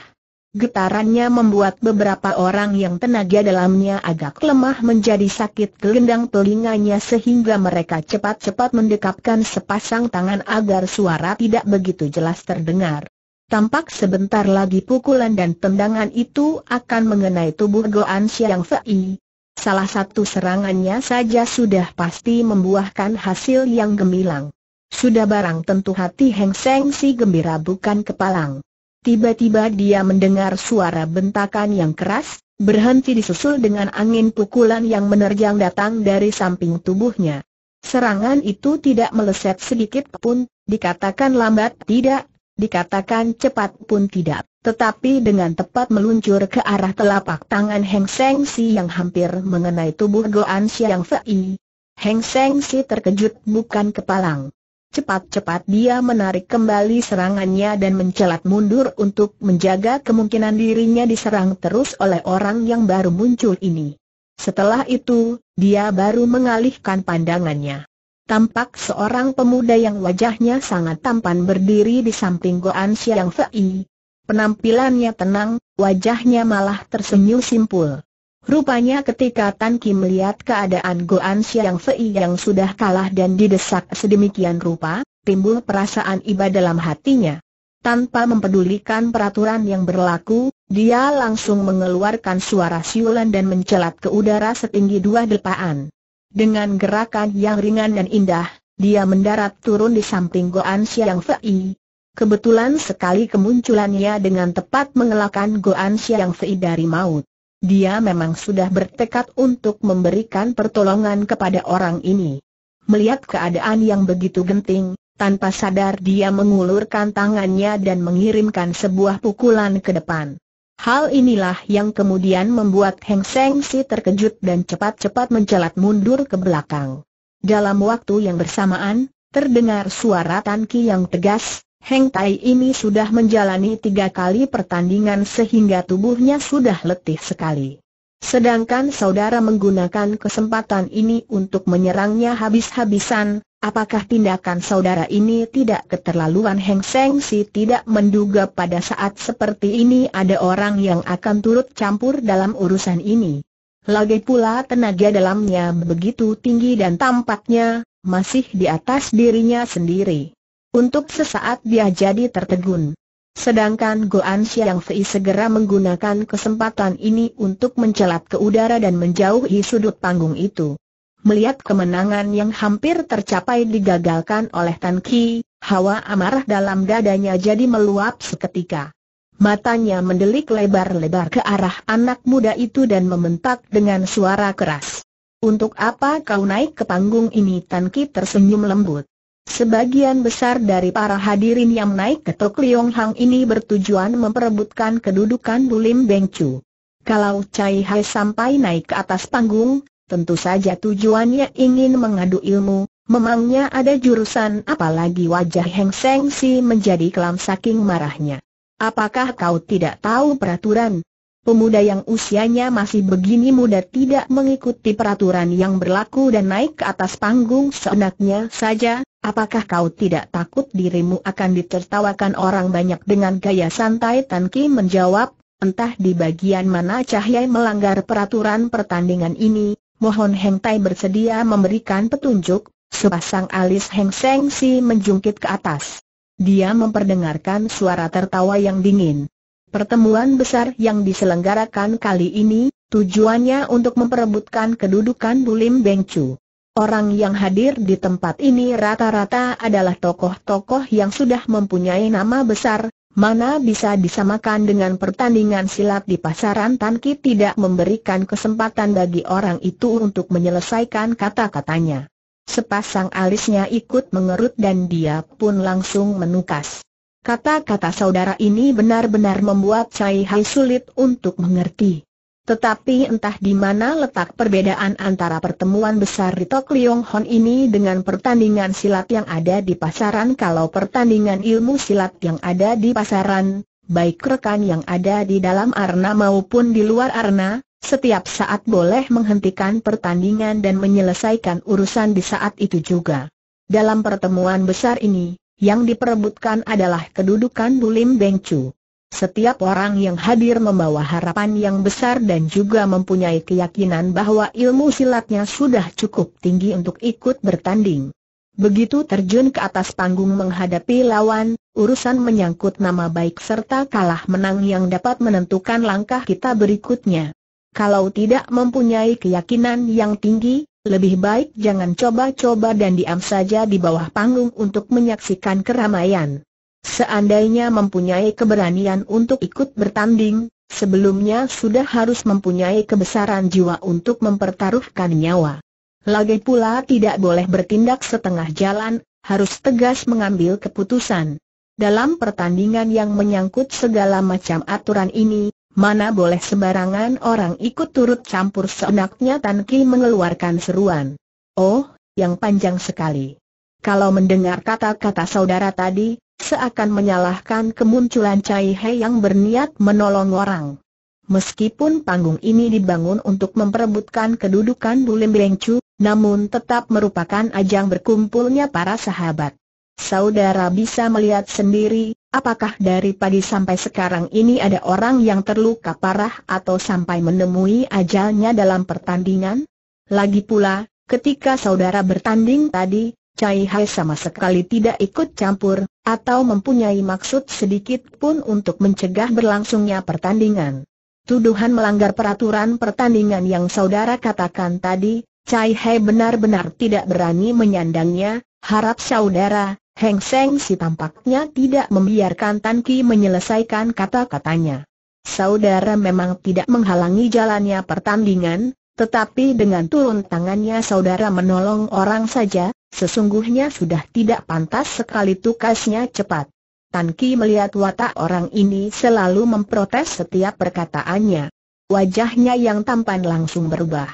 Getarannya membuat beberapa orang yang tenaga dalamnya agak lemah menjadi sakit gelendang telinganya sehingga mereka cepat-cepat mendekapkan sepasang tangan agar suara tidak begitu jelas terdengar. Tampak sebentar lagi pukulan dan tendangan itu akan mengenai tubuh Goan Siang Fei. Salah satu serangannya saja sudah pasti membuahkan hasil yang gemilang. Sudah barang tentu hati Heng Seng si gembira bukan kepalang. Tiba-tiba dia mendengar suara bentakan yang keras, berhenti disusul dengan angin pukulan yang menerjang datang dari samping tubuhnya. Serangan itu tidak meleset sedikit pun, dikatakan lambat tidak, dikatakan cepat pun tidak, tetapi dengan tepat meluncur ke arah telapak tangan Heng Seng Si yang hampir mengenai tubuh Goan Siang Fei. Heng Seng Si terkejut bukan kepalang. Cepat-cepat dia menarik kembali serangannya dan mencelat mundur untuk menjaga kemungkinan dirinya diserang terus oleh orang yang baru muncul ini. Setelah itu, dia baru mengalihkan pandangannya. Tampak seorang pemuda yang wajahnya sangat tampan berdiri di samping Goan Xiang Fei. Penampilannya tenang, wajahnya malah tersenyum simpul. Rupanya ketika Tan Ki melihat keadaan Goan Xiang Fei yang sudah kalah dan didesak sedemikian rupa, timbul perasaan iba dalam hatinya. Tanpa mempedulikan peraturan yang berlaku, dia langsung mengeluarkan suara siulan dan mencelat ke udara setinggi dua depaan. Dengan gerakan yang ringan dan indah, dia mendarat turun di samping Goan Xiang Fei. Kebetulan sekali kemunculannya dengan tepat mengelakkan Goan Xiang Fei dari maut. Dia memang sudah bertekad untuk memberikan pertolongan kepada orang ini. Melihat keadaan yang begitu genting, tanpa sadar dia mengulurkan tangannya dan mengirimkan sebuah pukulan ke depan. Hal inilah yang kemudian membuat Heng Seng Si terkejut dan cepat-cepat mencelat mundur ke belakang. Dalam waktu yang bersamaan, terdengar suara Tan Ki yang tegas, Heng Tai ini sudah menjalani tiga kali pertandingan sehingga tubuhnya sudah letih sekali. Sedangkan saudara menggunakan kesempatan ini untuk menyerangnya habis-habisan, apakah tindakan saudara ini tidak keterlaluan Heng Seng Si tidak menduga pada saat seperti ini ada orang yang akan turut campur dalam urusan ini. Lagi pula tenaga dalamnya begitu tinggi dan tampaknya masih di atas dirinya sendiri. Untuk sesaat dia jadi tertegun. Sedangkan Goan Xiang Fei segera menggunakan kesempatan ini untuk mencelat ke udara dan menjauhi sudut panggung itu. Melihat kemenangan yang hampir tercapai digagalkan oleh Tan Ki, hawa amarah dalam dadanya jadi meluap seketika. Matanya mendelik lebar-lebar ke arah anak muda itu dan membentak dengan suara keras. Untuk apa kau naik ke panggung ini Tan Ki tersenyum lembut. Sebagian besar dari para hadirin yang naik ke Tok Liong Hang ini bertujuan memperebutkan kedudukan Bulim Beng Chu. Kalau Cai Hai sampai naik ke atas panggung, tentu saja tujuannya ingin mengadu ilmu, memangnya ada jurusan apalagi wajah Heng Seng Si menjadi kelam saking marahnya. Apakah kau tidak tahu peraturan, pemuda yang usianya masih begini muda tidak mengikuti peraturan yang berlaku dan naik ke atas panggung seenaknya saja, apakah kau tidak takut dirimu akan ditertawakan orang banyak dengan gaya santai Tan Ki menjawab, entah di bagian mana cahaya melanggar peraturan pertandingan ini, mohon Heng Tai bersedia memberikan petunjuk, sepasang alis Heng Seng Si menjungkit ke atas. Dia memperdengarkan suara tertawa yang dingin. Pertemuan besar yang diselenggarakan kali ini, tujuannya untuk memperebutkan kedudukan Bulim Bengcu. Orang yang hadir di tempat ini rata-rata adalah tokoh-tokoh yang sudah mempunyai nama besar, mana bisa disamakan dengan pertandingan silat di pasaran Tanki tidak memberikan kesempatan bagi orang itu untuk menyelesaikan kata-katanya. Sepasang alisnya ikut mengerut dan dia pun langsung menukas. Kata-kata saudara ini benar-benar membuat Cai Hai sulit untuk mengerti. Tetapi entah di mana letak perbedaan antara pertemuan besar di Tok Hon ini dengan pertandingan silat yang ada di pasaran Kalau pertandingan ilmu silat yang ada di pasaran, baik rekan yang ada di dalam arena maupun di luar arena, setiap saat boleh menghentikan pertandingan dan menyelesaikan urusan di saat itu juga. Dalam pertemuan besar ini, yang diperebutkan adalah kedudukan Bulim Bengcu. Setiap orang yang hadir membawa harapan yang besar dan juga mempunyai keyakinan bahwa ilmu silatnya sudah cukup tinggi untuk ikut bertanding. Begitu terjun ke atas panggung menghadapi lawan, urusan menyangkut nama baik serta kalah menang yang dapat menentukan langkah kita berikutnya. Kalau tidak mempunyai keyakinan yang tinggi, lebih baik jangan coba-coba dan diam saja di bawah panggung untuk menyaksikan keramaian. Seandainya mempunyai keberanian untuk ikut bertanding, sebelumnya sudah harus mempunyai kebesaran jiwa untuk mempertaruhkan nyawa. Lagi pula tidak boleh bertindak setengah jalan, harus tegas mengambil keputusan. Dalam pertandingan yang menyangkut segala macam aturan ini, Mana boleh sembarangan orang ikut turut campur seenaknya Tan Ki mengeluarkan seruan. Oh, yang panjang sekali. Kalau mendengar kata-kata saudara tadi, seakan menyalahkan kemunculan Cai He yang berniat menolong orang. Meskipun panggung ini dibangun untuk memperebutkan kedudukan Bulim Bengcu, namun tetap merupakan ajang berkumpulnya para sahabat. Saudara bisa melihat sendiri, Apakah dari pagi sampai sekarang ini ada orang yang terluka parah atau sampai menemui ajalnya dalam pertandingan? Lagi pula, ketika saudara bertanding tadi, Cai Hai sama sekali tidak ikut campur, atau mempunyai maksud sedikit pun untuk mencegah berlangsungnya pertandingan. Tuduhan melanggar peraturan pertandingan yang saudara katakan tadi, Cai Hai benar-benar tidak berani menyandangnya, harap saudara, Heng Seng si tampaknya tidak membiarkan Tan Ki menyelesaikan kata-katanya. Saudara memang tidak menghalangi jalannya pertandingan, tetapi dengan turun tangannya saudara menolong orang saja, sesungguhnya sudah tidak pantas sekali tukasnya cepat. Tan Ki melihat watak orang ini selalu memprotes setiap perkataannya. Wajahnya yang tampan langsung berubah.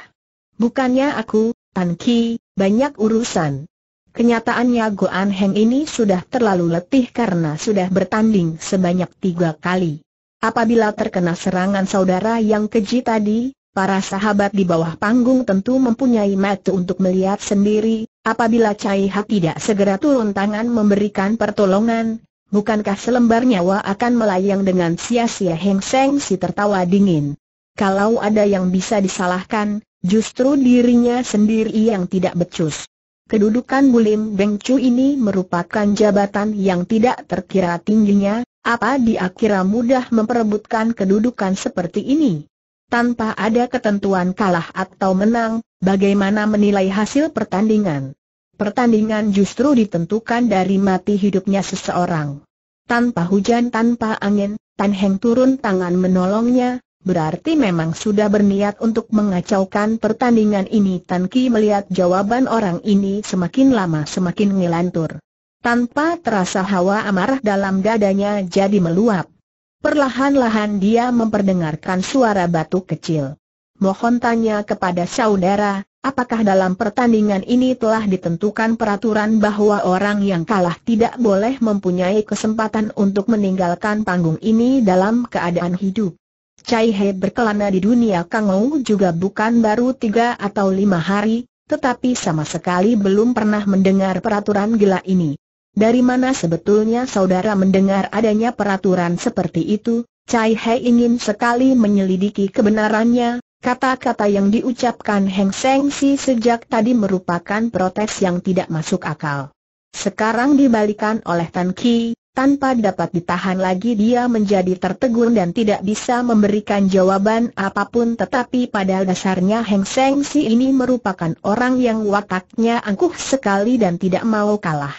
Bukannya aku, Tan Ki, banyak urusan. Kenyataannya Goan Heng ini sudah terlalu letih karena sudah bertanding sebanyak tiga kali. Apabila terkena serangan saudara yang keji tadi, para sahabat di bawah panggung tentu mempunyai mata untuk melihat sendiri, apabila Cai Hak tidak segera turun tangan memberikan pertolongan, bukankah selembar nyawa akan melayang dengan sia-sia Heng Seng si tertawa dingin. Kalau ada yang bisa disalahkan, justru dirinya sendiri yang tidak becus. Kedudukan Bulim Bengcu ini merupakan jabatan yang tidak terkira tingginya, apa dia kira mudah memperebutkan kedudukan seperti ini? Tanpa ada ketentuan kalah atau menang, bagaimana menilai hasil pertandingan? Pertandingan justru ditentukan dari mati hidupnya seseorang. Tanpa hujan tanpa angin, Tan Heng turun tangan menolongnya, Berarti memang sudah berniat untuk mengacaukan pertandingan ini Tan Ki melihat jawaban orang ini semakin lama semakin ngelantur. Tanpa terasa hawa amarah dalam dadanya jadi meluap. Perlahan-lahan dia memperdengarkan suara batu kecil. Mohon tanya kepada saudara, apakah dalam pertandingan ini telah ditentukan peraturan bahwa orang yang kalah tidak boleh mempunyai kesempatan untuk meninggalkan panggung ini dalam keadaan hidup? Cai He berkelana di dunia Kangou juga bukan baru tiga atau lima hari, tetapi sama sekali belum pernah mendengar peraturan gila ini. Dari mana sebetulnya saudara mendengar adanya peraturan seperti itu? Cai He ingin sekali menyelidiki kebenarannya, kata-kata yang diucapkan Heng Seng Si sejak tadi merupakan protes yang tidak masuk akal. Sekarang dibalikan oleh Tan Ki, tanpa dapat ditahan lagi dia menjadi tertegun dan tidak bisa memberikan jawaban apapun tetapi pada dasarnya Heng Seng Si ini merupakan orang yang wataknya angkuh sekali dan tidak mau kalah.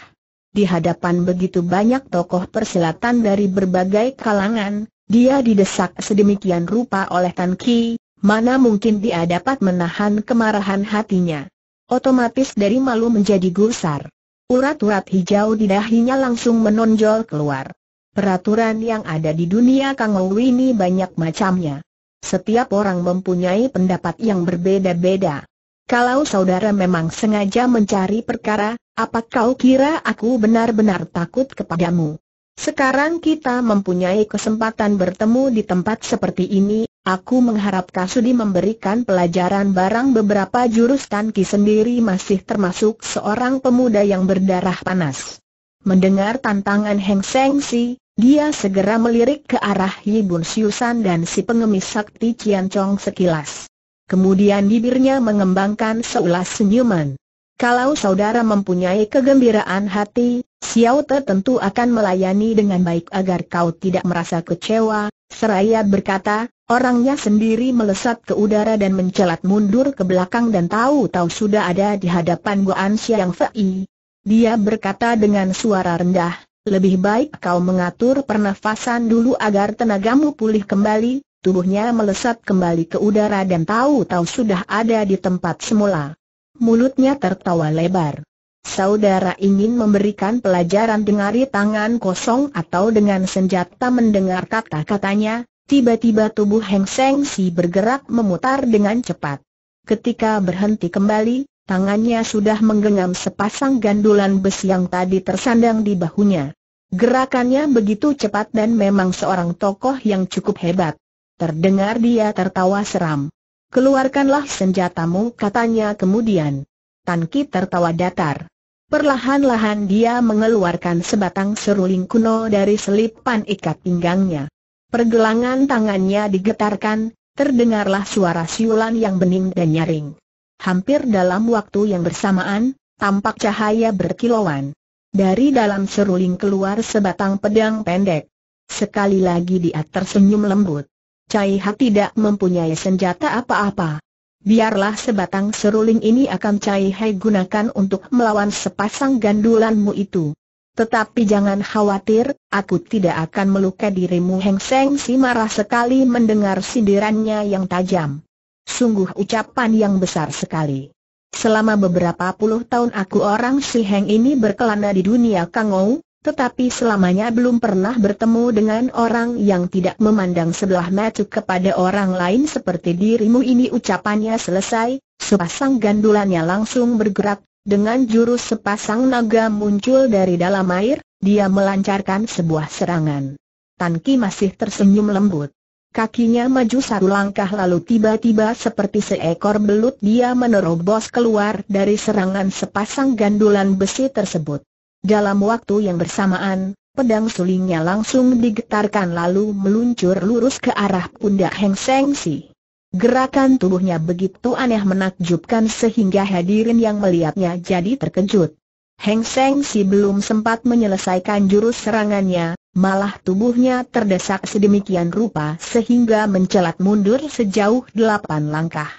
Di hadapan begitu banyak tokoh persilatan dari berbagai kalangan, dia didesak sedemikian rupa oleh Tan Ki, mana mungkin dia dapat menahan kemarahan hatinya. Otomatis dari malu menjadi gusar. Urat-urat hijau di dahinya langsung menonjol keluar. Peraturan yang ada di dunia Kang ini banyak macamnya. Setiap orang mempunyai pendapat yang berbeda-beda. Kalau saudara memang sengaja mencari perkara, apa kau kira aku benar-benar takut kepadamu? Sekarang kita mempunyai kesempatan bertemu di tempat seperti ini, Aku mengharap Kasudi memberikan pelajaran barang beberapa jurus Tan Ki sendiri masih termasuk seorang pemuda yang berdarah panas. Mendengar tantangan Heng Seng Si, dia segera melirik ke arah Yibun Siusan dan si pengemis sakti Cian Chong sekilas. Kemudian bibirnya mengembangkan seulas senyuman. Kalau saudara mempunyai kegembiraan hati, Xiao Te tentu akan melayani dengan baik agar kau tidak merasa kecewa, seraya berkata, orangnya sendiri melesat ke udara dan mencelat mundur ke belakang dan tahu-tahu sudah ada di hadapan Guan Xiang Fei. Dia berkata dengan suara rendah, lebih baik kau mengatur pernafasan dulu agar tenagamu pulih kembali, tubuhnya melesat kembali ke udara dan tahu-tahu sudah ada di tempat semula mulutnya tertawa lebar. Saudara ingin memberikan pelajaran dengari tangan kosong atau dengan senjata mendengar kata-katanya, tiba-tiba tubuh Heng Seng Si bergerak memutar dengan cepat. Ketika berhenti kembali, tangannya sudah menggenggam sepasang gandulan besi yang tadi tersandang di bahunya. Gerakannya begitu cepat dan memang seorang tokoh yang cukup hebat. Terdengar dia tertawa seram. Keluarkanlah senjatamu katanya kemudian. Tan tertawa datar. Perlahan-lahan dia mengeluarkan sebatang seruling kuno dari selipan ikat pinggangnya. Pergelangan tangannya digetarkan, terdengarlah suara siulan yang bening dan nyaring. Hampir dalam waktu yang bersamaan, tampak cahaya berkilauan. Dari dalam seruling keluar sebatang pedang pendek. Sekali lagi dia tersenyum lembut. Cai Ha tidak mempunyai senjata apa-apa. Biarlah sebatang seruling ini akan Cai Hai gunakan untuk melawan sepasang gandulanmu itu. Tetapi jangan khawatir, aku tidak akan melukai dirimu Heng Seng Si marah sekali mendengar sindirannya yang tajam. Sungguh ucapan yang besar sekali. Selama beberapa puluh tahun aku orang si Heng ini berkelana di dunia Kangou, tetapi selamanya belum pernah bertemu dengan orang yang tidak memandang sebelah mata kepada orang lain seperti dirimu ini ucapannya selesai, sepasang gandulannya langsung bergerak, dengan jurus sepasang naga muncul dari dalam air, dia melancarkan sebuah serangan. Tan Ki masih tersenyum lembut. Kakinya maju satu langkah lalu tiba-tiba seperti seekor belut dia menerobos keluar dari serangan sepasang gandulan besi tersebut. Dalam waktu yang bersamaan, pedang sulingnya langsung digetarkan lalu meluncur lurus ke arah pundak Heng Seng Si. Gerakan tubuhnya begitu aneh menakjubkan sehingga hadirin yang melihatnya jadi terkejut. Heng Seng Si belum sempat menyelesaikan jurus serangannya, malah tubuhnya terdesak sedemikian rupa sehingga mencelat mundur sejauh delapan langkah.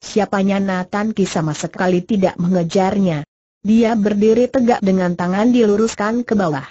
Siapanya Nathan Ki sama sekali tidak mengejarnya. Dia berdiri tegak dengan tangan diluruskan ke bawah.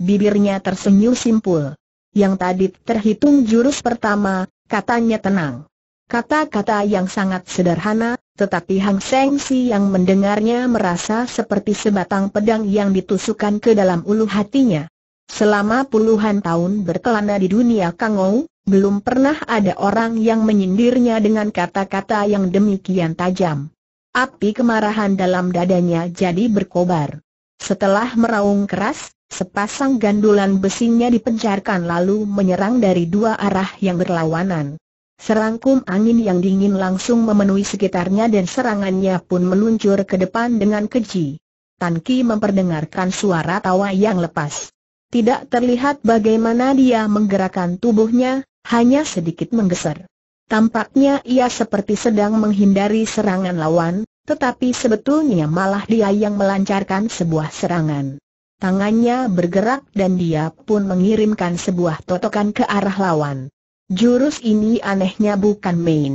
Bibirnya tersenyum simpul. Yang tadi terhitung jurus pertama, katanya tenang. Kata-kata yang sangat sederhana, tetapi Hang Seng Si yang mendengarnya merasa seperti sebatang pedang yang ditusukkan ke dalam ulu hatinya. Selama puluhan tahun berkelana di dunia Kangou, belum pernah ada orang yang menyindirnya dengan kata-kata yang demikian tajam. Api kemarahan dalam dadanya jadi berkobar. Setelah meraung keras, sepasang gandulan besinya dipencarkan lalu menyerang dari dua arah yang berlawanan. Serangkum angin yang dingin langsung memenuhi sekitarnya dan serangannya pun meluncur ke depan dengan keji. Tan Ki memperdengarkan suara tawa yang lepas. Tidak terlihat bagaimana dia menggerakkan tubuhnya, hanya sedikit menggeser. Tampaknya ia seperti sedang menghindari serangan lawan, tetapi sebetulnya malah dia yang melancarkan sebuah serangan. Tangannya bergerak dan dia pun mengirimkan sebuah totokan ke arah lawan. Jurus ini anehnya bukan main.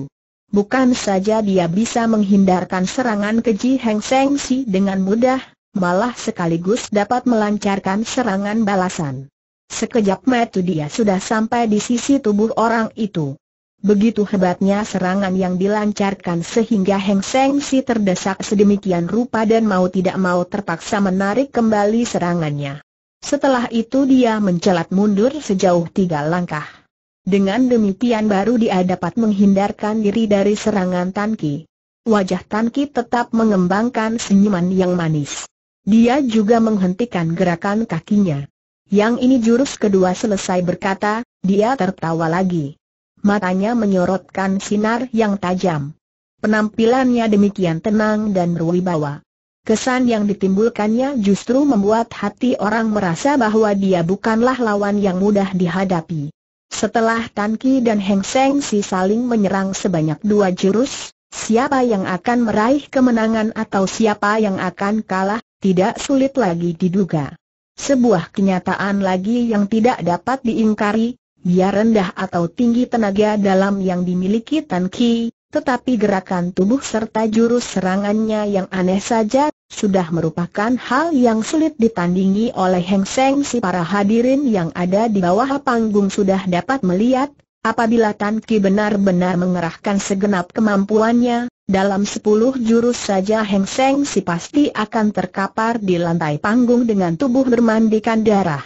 Bukan saja dia bisa menghindarkan serangan keji Heng Seng Si dengan mudah, malah sekaligus dapat melancarkan serangan balasan. Sekejap mata dia sudah sampai di sisi tubuh orang itu. Begitu hebatnya serangan yang dilancarkan sehingga Heng Seng Si terdesak sedemikian rupa dan mau tidak mau terpaksa menarik kembali serangannya. Setelah itu dia mencelat mundur sejauh tiga langkah. Dengan demikian baru dia dapat menghindarkan diri dari serangan Tan Ki. Wajah Tan Ki tetap mengembangkan senyuman yang manis. Dia juga menghentikan gerakan kakinya. Yang ini jurus kedua selesai berkata, dia tertawa lagi matanya menyorotkan sinar yang tajam. Penampilannya demikian tenang dan berwibawa. Kesan yang ditimbulkannya justru membuat hati orang merasa bahwa dia bukanlah lawan yang mudah dihadapi. Setelah Tan Ki dan Heng Seng Si saling menyerang sebanyak dua jurus, siapa yang akan meraih kemenangan atau siapa yang akan kalah, tidak sulit lagi diduga. Sebuah kenyataan lagi yang tidak dapat diingkari, dia rendah atau tinggi tenaga dalam yang dimiliki Tan Ki, tetapi gerakan tubuh serta jurus serangannya yang aneh saja, sudah merupakan hal yang sulit ditandingi oleh Heng Seng si para hadirin yang ada di bawah panggung sudah dapat melihat, apabila Tan Ki benar-benar mengerahkan segenap kemampuannya, dalam sepuluh jurus saja Heng Seng si pasti akan terkapar di lantai panggung dengan tubuh bermandikan darah.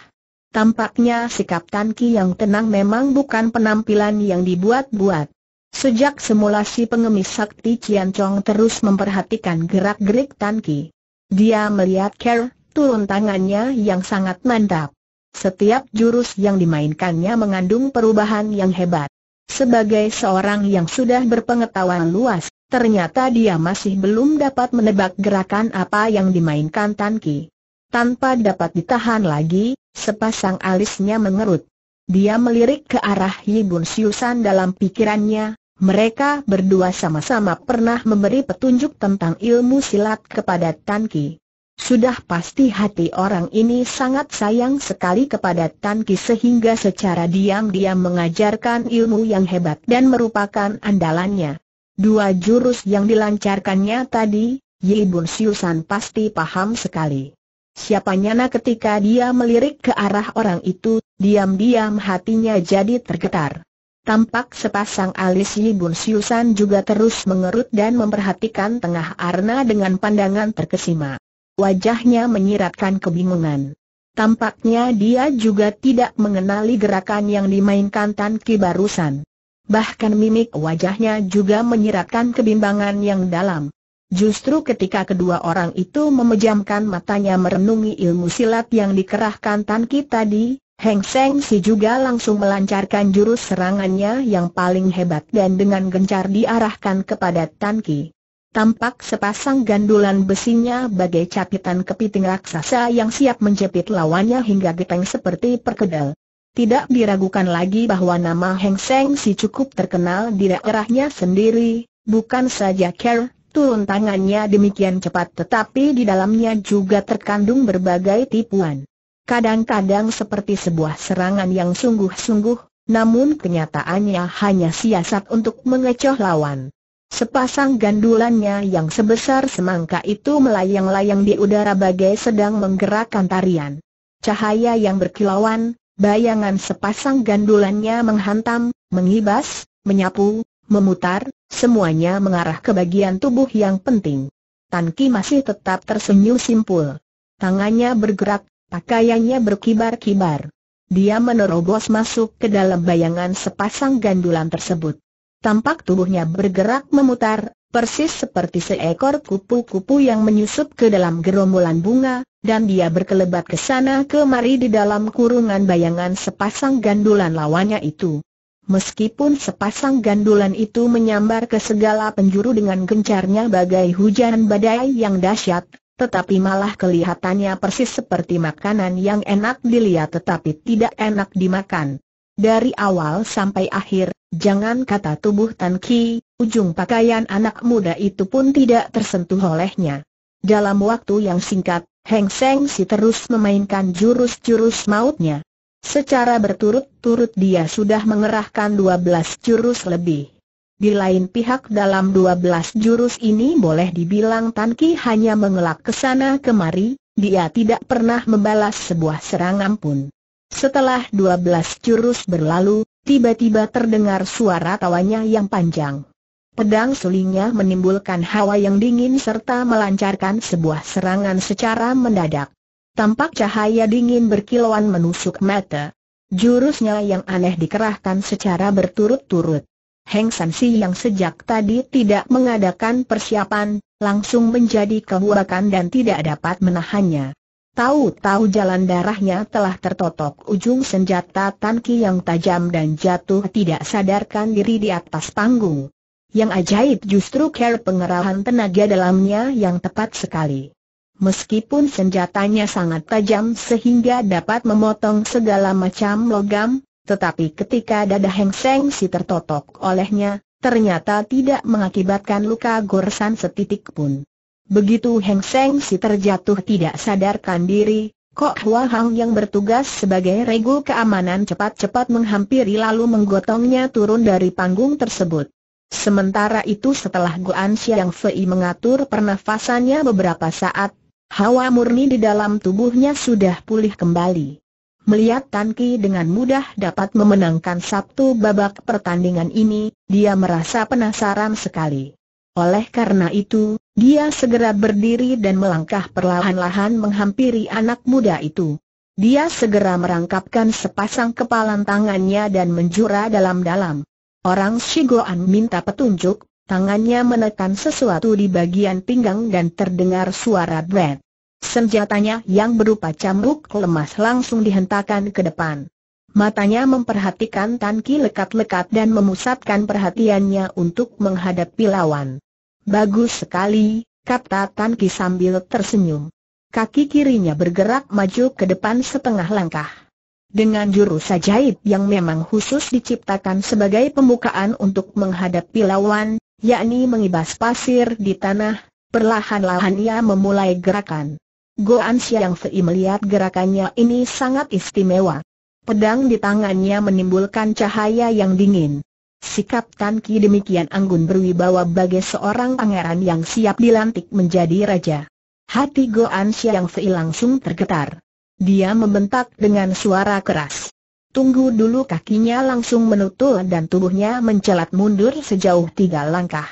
Tampaknya sikap Tan Ki yang tenang memang bukan penampilan yang dibuat-buat. Sejak semula si pengemis sakti Cian Chong terus memperhatikan gerak-gerik Tan Ki. Dia melihat Ker, turun tangannya yang sangat mantap. Setiap jurus yang dimainkannya mengandung perubahan yang hebat. Sebagai seorang yang sudah berpengetahuan luas, ternyata dia masih belum dapat menebak gerakan apa yang dimainkan Tan Ki. Tanpa dapat ditahan lagi, sepasang alisnya mengerut. Dia melirik ke arah Yibun Siusan dalam pikirannya, mereka berdua sama-sama pernah memberi petunjuk tentang ilmu silat kepada Tan Ki. Sudah pasti hati orang ini sangat sayang sekali kepada Tan Ki sehingga secara diam-diam mengajarkan ilmu yang hebat dan merupakan andalannya. Dua jurus yang dilancarkannya tadi, Yibun Siusan pasti paham sekali. Siapanya nak ketika dia melirik ke arah orang itu, diam-diam hatinya jadi tergetar. Tampak sepasang alis Yibun Siusan juga terus mengerut dan memperhatikan tengah Arna dengan pandangan terkesima. Wajahnya menyiratkan kebingungan. Tampaknya dia juga tidak mengenali gerakan yang dimainkan Tan Ki barusan. Bahkan mimik wajahnya juga menyiratkan kebimbangan yang dalam. Justru ketika kedua orang itu memejamkan matanya merenungi ilmu silat yang dikerahkan Tan Ki tadi, Heng Seng Si juga langsung melancarkan jurus serangannya yang paling hebat dan dengan gencar diarahkan kepada Tan Ki. Tampak sepasang gandulan besinya bagai capitan kepiting raksasa yang siap menjepit lawannya hingga geteng seperti perkedel. Tidak diragukan lagi bahwa nama Heng Seng Si cukup terkenal di daerahnya sendiri, bukan saja Ker Turun tangannya demikian cepat tetapi di dalamnya juga terkandung berbagai tipuan. Kadang-kadang seperti sebuah serangan yang sungguh-sungguh, namun kenyataannya hanya siasat untuk mengecoh lawan. Sepasang gandulannya yang sebesar semangka itu melayang-layang di udara bagai sedang menggerakkan tarian. Cahaya yang berkilauan, bayangan sepasang gandulannya menghantam, mengibas, menyapu, memutar, Semuanya mengarah ke bagian tubuh yang penting. Tan Ki masih tetap tersenyum simpul. Tangannya bergerak, pakaiannya berkibar-kibar. Dia menerobos masuk ke dalam bayangan sepasang gandulan tersebut. Tampak tubuhnya bergerak memutar, persis seperti seekor kupu-kupu yang menyusup ke dalam gerombolan bunga, dan dia berkelebat ke sana kemari di dalam kurungan bayangan sepasang gandulan lawannya itu. Meskipun sepasang gandulan itu menyambar ke segala penjuru dengan gencarnya bagai hujan badai yang dahsyat, tetapi malah kelihatannya persis seperti makanan yang enak dilihat tetapi tidak enak dimakan. Dari awal sampai akhir, jangan kata tubuh Tan Ki, ujung pakaian anak muda itu pun tidak tersentuh olehnya. Dalam waktu yang singkat, Heng Seng Si terus memainkan jurus-jurus mautnya. Secara berturut-turut dia sudah mengerahkan dua belas jurus lebih. Di lain pihak dalam dua belas jurus ini boleh dibilang Tan Ki hanya mengelak ke sana kemari, dia tidak pernah membalas sebuah serangan pun. Setelah dua belas jurus berlalu, tiba-tiba terdengar suara tawanya yang panjang. Pedang sulingnya menimbulkan hawa yang dingin serta melancarkan sebuah serangan secara mendadak. Tampak cahaya dingin berkilauan menusuk mata. Jurusnya yang aneh dikerahkan secara berturut-turut. Heng San Si yang sejak tadi tidak mengadakan persiapan, langsung menjadi kehuakan dan tidak dapat menahannya. Tahu-tahu jalan darahnya telah tertotok ujung senjata tanki yang tajam dan jatuh tidak sadarkan diri di atas panggung. Yang ajaib justru care pengerahan tenaga dalamnya yang tepat sekali. Meskipun senjatanya sangat tajam sehingga dapat memotong segala macam logam, tetapi ketika dada Heng Seng si tertotok olehnya, ternyata tidak mengakibatkan luka goresan setitik pun. Begitu Heng Seng si terjatuh tidak sadarkan diri, Kok Hua Hang yang bertugas sebagai regu keamanan cepat-cepat menghampiri lalu menggotongnya turun dari panggung tersebut. Sementara itu setelah Guan Xiang Fei mengatur pernafasannya beberapa saat, Hawa murni di dalam tubuhnya sudah pulih kembali. Melihat Tan Ki dengan mudah dapat memenangkan Sabtu babak pertandingan ini, dia merasa penasaran sekali. Oleh karena itu, dia segera berdiri dan melangkah perlahan-lahan menghampiri anak muda itu. Dia segera merangkapkan sepasang kepalan tangannya dan menjura dalam-dalam. Orang Shigoan minta petunjuk, Tangannya menekan sesuatu di bagian pinggang dan terdengar suara bret. Senjatanya yang berupa cambuk lemas langsung dihentakkan ke depan. Matanya memperhatikan Tan lekat-lekat dan memusatkan perhatiannya untuk menghadapi lawan. Bagus sekali, kata Tan sambil tersenyum. Kaki kirinya bergerak maju ke depan setengah langkah. Dengan jurus ajaib yang memang khusus diciptakan sebagai pembukaan untuk menghadapi lawan, yakni mengibas pasir di tanah, perlahan-lahan ia memulai gerakan. Goan Siang Fei melihat gerakannya ini sangat istimewa. Pedang di tangannya menimbulkan cahaya yang dingin. Sikap Tan Ki demikian anggun berwibawa bagai seorang pangeran yang siap dilantik menjadi raja. Hati Goan Siang Fei langsung tergetar. Dia membentak dengan suara keras. Tunggu dulu kakinya langsung menutul dan tubuhnya mencelat mundur sejauh tiga langkah.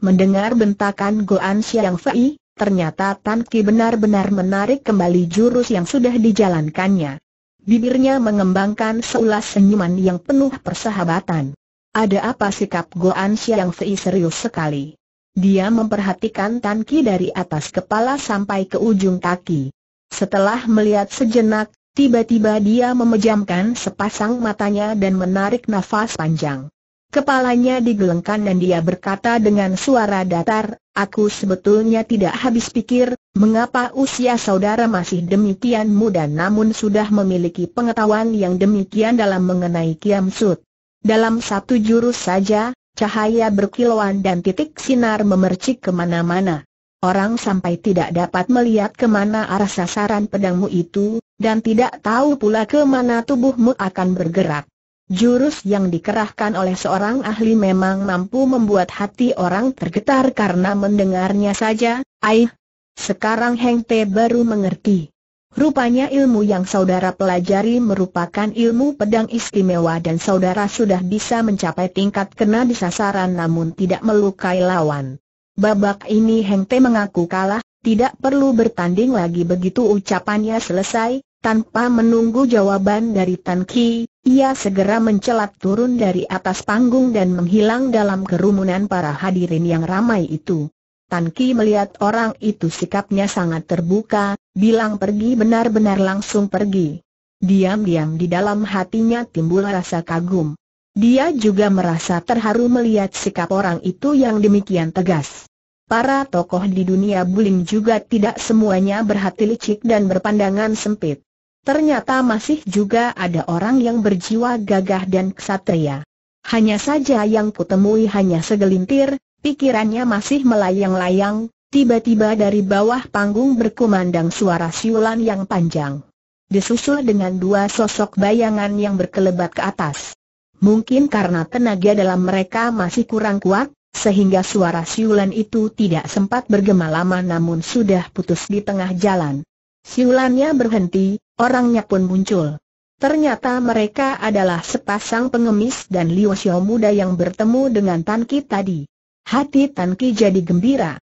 Mendengar bentakan Goan Xiang Fei, ternyata Tan Ki benar-benar menarik kembali jurus yang sudah dijalankannya. Bibirnya mengembangkan seulas senyuman yang penuh persahabatan. Ada apa sikap Goan Xiang Fei serius sekali? Dia memperhatikan Tan Ki dari atas kepala sampai ke ujung kaki. Setelah melihat sejenak, Tiba-tiba dia memejamkan sepasang matanya dan menarik nafas panjang. Kepalanya digelengkan dan dia berkata dengan suara datar, aku sebetulnya tidak habis pikir, mengapa usia saudara masih demikian muda namun sudah memiliki pengetahuan yang demikian dalam mengenai Kiam Sud. Dalam satu jurus saja, cahaya berkilauan dan titik sinar memercik kemana-mana. Orang sampai tidak dapat melihat kemana arah sasaran pedangmu itu, dan tidak tahu pula kemana tubuhmu akan bergerak. Jurus yang dikerahkan oleh seorang ahli memang mampu membuat hati orang tergetar karena mendengarnya saja, aih. Sekarang Heng Te baru mengerti. Rupanya ilmu yang saudara pelajari merupakan ilmu pedang istimewa dan saudara sudah bisa mencapai tingkat kena di sasaran namun tidak melukai lawan. Babak ini Heng Te mengaku kalah, tidak perlu bertanding lagi begitu ucapannya selesai, tanpa menunggu jawaban dari Tan Ki, ia segera mencelat turun dari atas panggung dan menghilang dalam kerumunan para hadirin yang ramai itu. Tan Ki melihat orang itu sikapnya sangat terbuka, bilang pergi benar-benar langsung pergi. Diam-diam di dalam hatinya timbul rasa kagum. Dia juga merasa terharu melihat sikap orang itu yang demikian tegas. Para tokoh di dunia bulim juga tidak semuanya berhati licik dan berpandangan sempit. Ternyata masih juga ada orang yang berjiwa gagah dan ksatria. Hanya saja yang kutemui hanya segelintir, pikirannya masih melayang-layang, tiba-tiba dari bawah panggung berkumandang suara siulan yang panjang disusul dengan dua sosok bayangan yang berkelebat ke atas. Mungkin karena tenaga dalam mereka masih kurang kuat, sehingga suara siulan itu tidak sempat bergema lama namun sudah putus di tengah jalan. Siulannya berhenti, orangnya pun muncul. Ternyata mereka adalah sepasang pengemis dan Liu Xiao muda yang bertemu dengan Tan Ki tadi. Hati Tan Ki jadi gembira.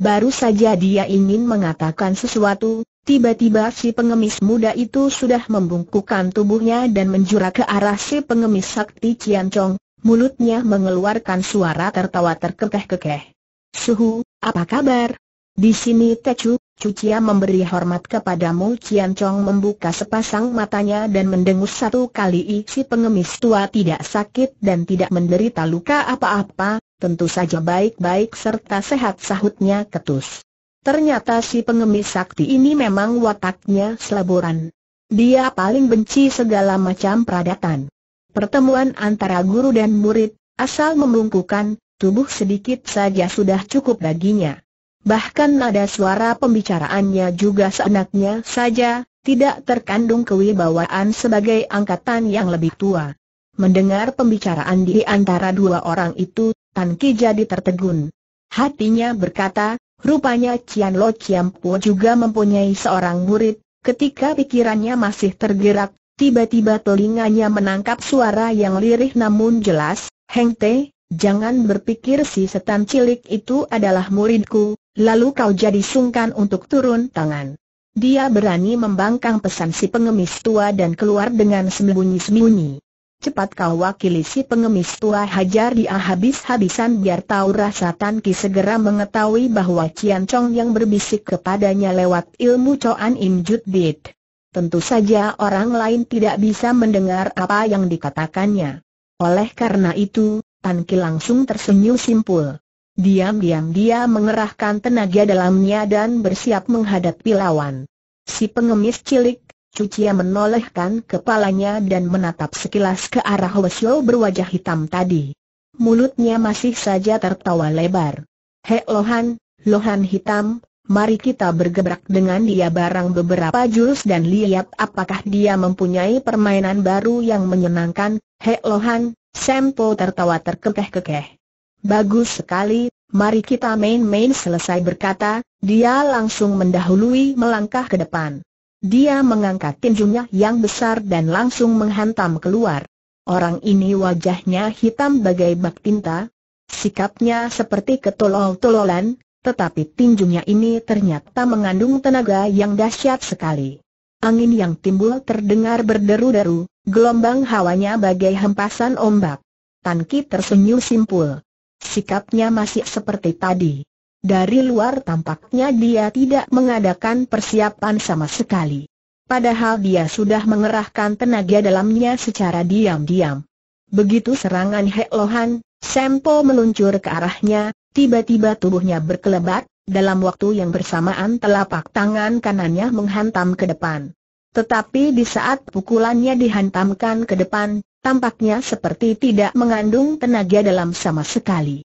Baru saja dia ingin mengatakan sesuatu, tiba-tiba si pengemis muda itu sudah membungkukkan tubuhnya dan menjura ke arah si pengemis sakti Cian Chong, mulutnya mengeluarkan suara tertawa terkekeh-kekeh. Suhu, apa kabar? Di sini Tecu, Cucia memberi hormat kepadamu Cian Chong membuka sepasang matanya dan mendengus satu kali isi pengemis tua tidak sakit dan tidak menderita luka apa-apa, tentu saja baik-baik serta sehat sahutnya ketus. Ternyata si pengemis sakti ini memang wataknya seleburan. Dia paling benci segala macam peradatan. Pertemuan antara guru dan murid, asal membungkukan, tubuh sedikit saja sudah cukup baginya. Bahkan nada suara pembicaraannya juga seenaknya saja, tidak terkandung kewibawaan sebagai angkatan yang lebih tua. Mendengar pembicaraan di antara dua orang itu, Tan Ki jadi tertegun. Hatinya berkata, rupanya Cian Lo Po juga mempunyai seorang murid, ketika pikirannya masih tergerak, Tiba-tiba telinganya menangkap suara yang lirih namun jelas, Heng Te, jangan berpikir si setan cilik itu adalah muridku, lalu kau jadi sungkan untuk turun tangan. Dia berani membangkang pesan si pengemis tua dan keluar dengan sembunyi-sembunyi. Cepat kau wakili si pengemis tua hajar dia habis-habisan biar tahu rasa Tan Ki segera mengetahui bahwa Cian Chong yang berbisik kepadanya lewat ilmu coan Im Jut Bit Tentu saja orang lain tidak bisa mendengar apa yang dikatakannya. Oleh karena itu, Tan Ki langsung tersenyum simpul. Diam-diam dia mengerahkan tenaga dalamnya dan bersiap menghadapi lawan. Si pengemis cilik, Cucia menolehkan kepalanya dan menatap sekilas ke arah Wesyo berwajah hitam tadi. Mulutnya masih saja tertawa lebar. Hei Lohan, Lohan hitam, mari kita bergebrak dengan dia barang beberapa jurus dan lihat apakah dia mempunyai permainan baru yang menyenangkan, He Lohan, Sempo tertawa terkekeh-kekeh. Bagus sekali, mari kita main-main selesai berkata, dia langsung mendahului melangkah ke depan. Dia mengangkat tinjunya yang besar dan langsung menghantam keluar. Orang ini wajahnya hitam bagai bak tinta, sikapnya seperti ketolol-tololan, tetapi tinjunya ini ternyata mengandung tenaga yang dahsyat sekali. Angin yang timbul terdengar berderu-deru, gelombang hawanya bagai hempasan ombak. Tan tersenyum simpul. Sikapnya masih seperti tadi. Dari luar tampaknya dia tidak mengadakan persiapan sama sekali. Padahal dia sudah mengerahkan tenaga dalamnya secara diam-diam. Begitu serangan Hek Lohan, Sempo meluncur ke arahnya, tiba-tiba tubuhnya berkelebat, dalam waktu yang bersamaan telapak tangan kanannya menghantam ke depan. Tetapi di saat pukulannya dihantamkan ke depan, tampaknya seperti tidak mengandung tenaga dalam sama sekali.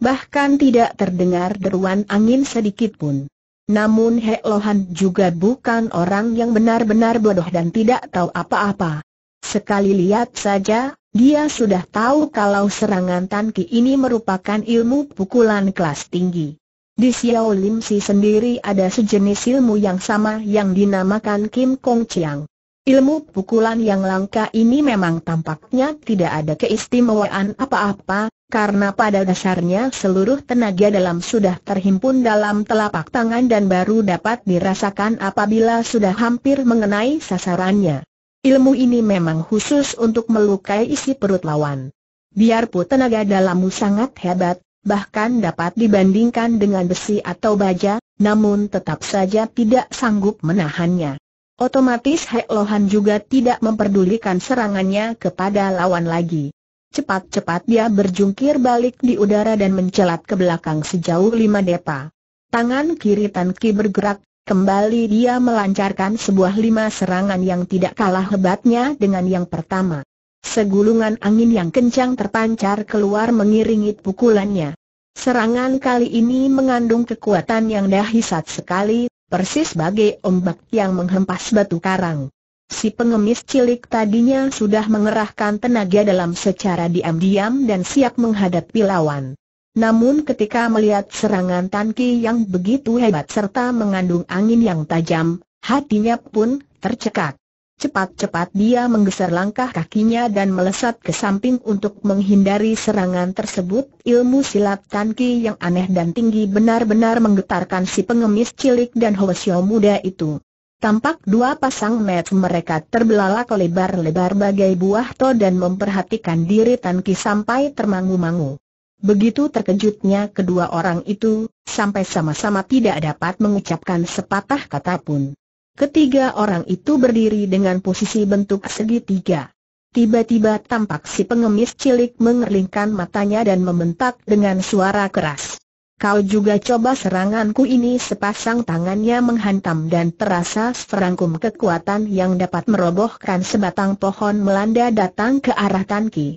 Bahkan tidak terdengar deruan angin sedikit pun. Namun He Lohan juga bukan orang yang benar-benar bodoh dan tidak tahu apa-apa. Sekali lihat saja, dia sudah tahu kalau serangan Tanki ini merupakan ilmu pukulan kelas tinggi. Di Xiao Lim Si sendiri ada sejenis ilmu yang sama yang dinamakan Kim Kong Chiang. Ilmu pukulan yang langka ini memang tampaknya tidak ada keistimewaan apa-apa, karena pada dasarnya seluruh tenaga dalam sudah terhimpun dalam telapak tangan dan baru dapat dirasakan apabila sudah hampir mengenai sasarannya. Ilmu ini memang khusus untuk melukai isi perut lawan. Biarpun tenaga dalammu sangat hebat, bahkan dapat dibandingkan dengan besi atau baja, namun tetap saja tidak sanggup menahannya. Otomatis Hek Lohan juga tidak memperdulikan serangannya kepada lawan lagi. Cepat-cepat dia berjungkir balik di udara dan mencelat ke belakang sejauh lima depa. Tangan kiri Tan Ki bergerak, Kembali dia melancarkan sebuah lima serangan yang tidak kalah hebatnya dengan yang pertama. Segulungan angin yang kencang terpancar keluar mengiringi pukulannya. Serangan kali ini mengandung kekuatan yang dahsyat sekali, persis sebagai ombak yang menghempas batu karang. Si pengemis cilik tadinya sudah mengerahkan tenaga dalam secara diam-diam dan siap menghadapi lawan. Namun ketika melihat serangan Tan yang begitu hebat serta mengandung angin yang tajam, hatinya pun tercekat. Cepat-cepat dia menggeser langkah kakinya dan melesat ke samping untuk menghindari serangan tersebut. Ilmu silat Tan yang aneh dan tinggi benar-benar menggetarkan si pengemis cilik dan hosyo muda itu. Tampak dua pasang mat mereka terbelalak lebar-lebar bagai buah to dan memperhatikan diri Tan sampai termangu-mangu. Begitu terkejutnya kedua orang itu, sampai sama-sama tidak dapat mengucapkan sepatah kata pun. Ketiga orang itu berdiri dengan posisi bentuk segitiga. Tiba-tiba tampak si pengemis cilik mengerlingkan matanya dan membentak dengan suara keras. Kau juga coba seranganku ini sepasang tangannya menghantam dan terasa serangkum kekuatan yang dapat merobohkan sebatang pohon melanda datang ke arah Tanki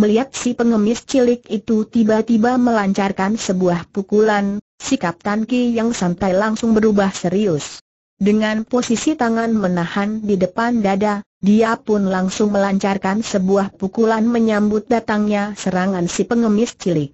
melihat si pengemis cilik itu tiba-tiba melancarkan sebuah pukulan, sikap Tan Ki yang santai langsung berubah serius. Dengan posisi tangan menahan di depan dada, dia pun langsung melancarkan sebuah pukulan menyambut datangnya serangan si pengemis cilik.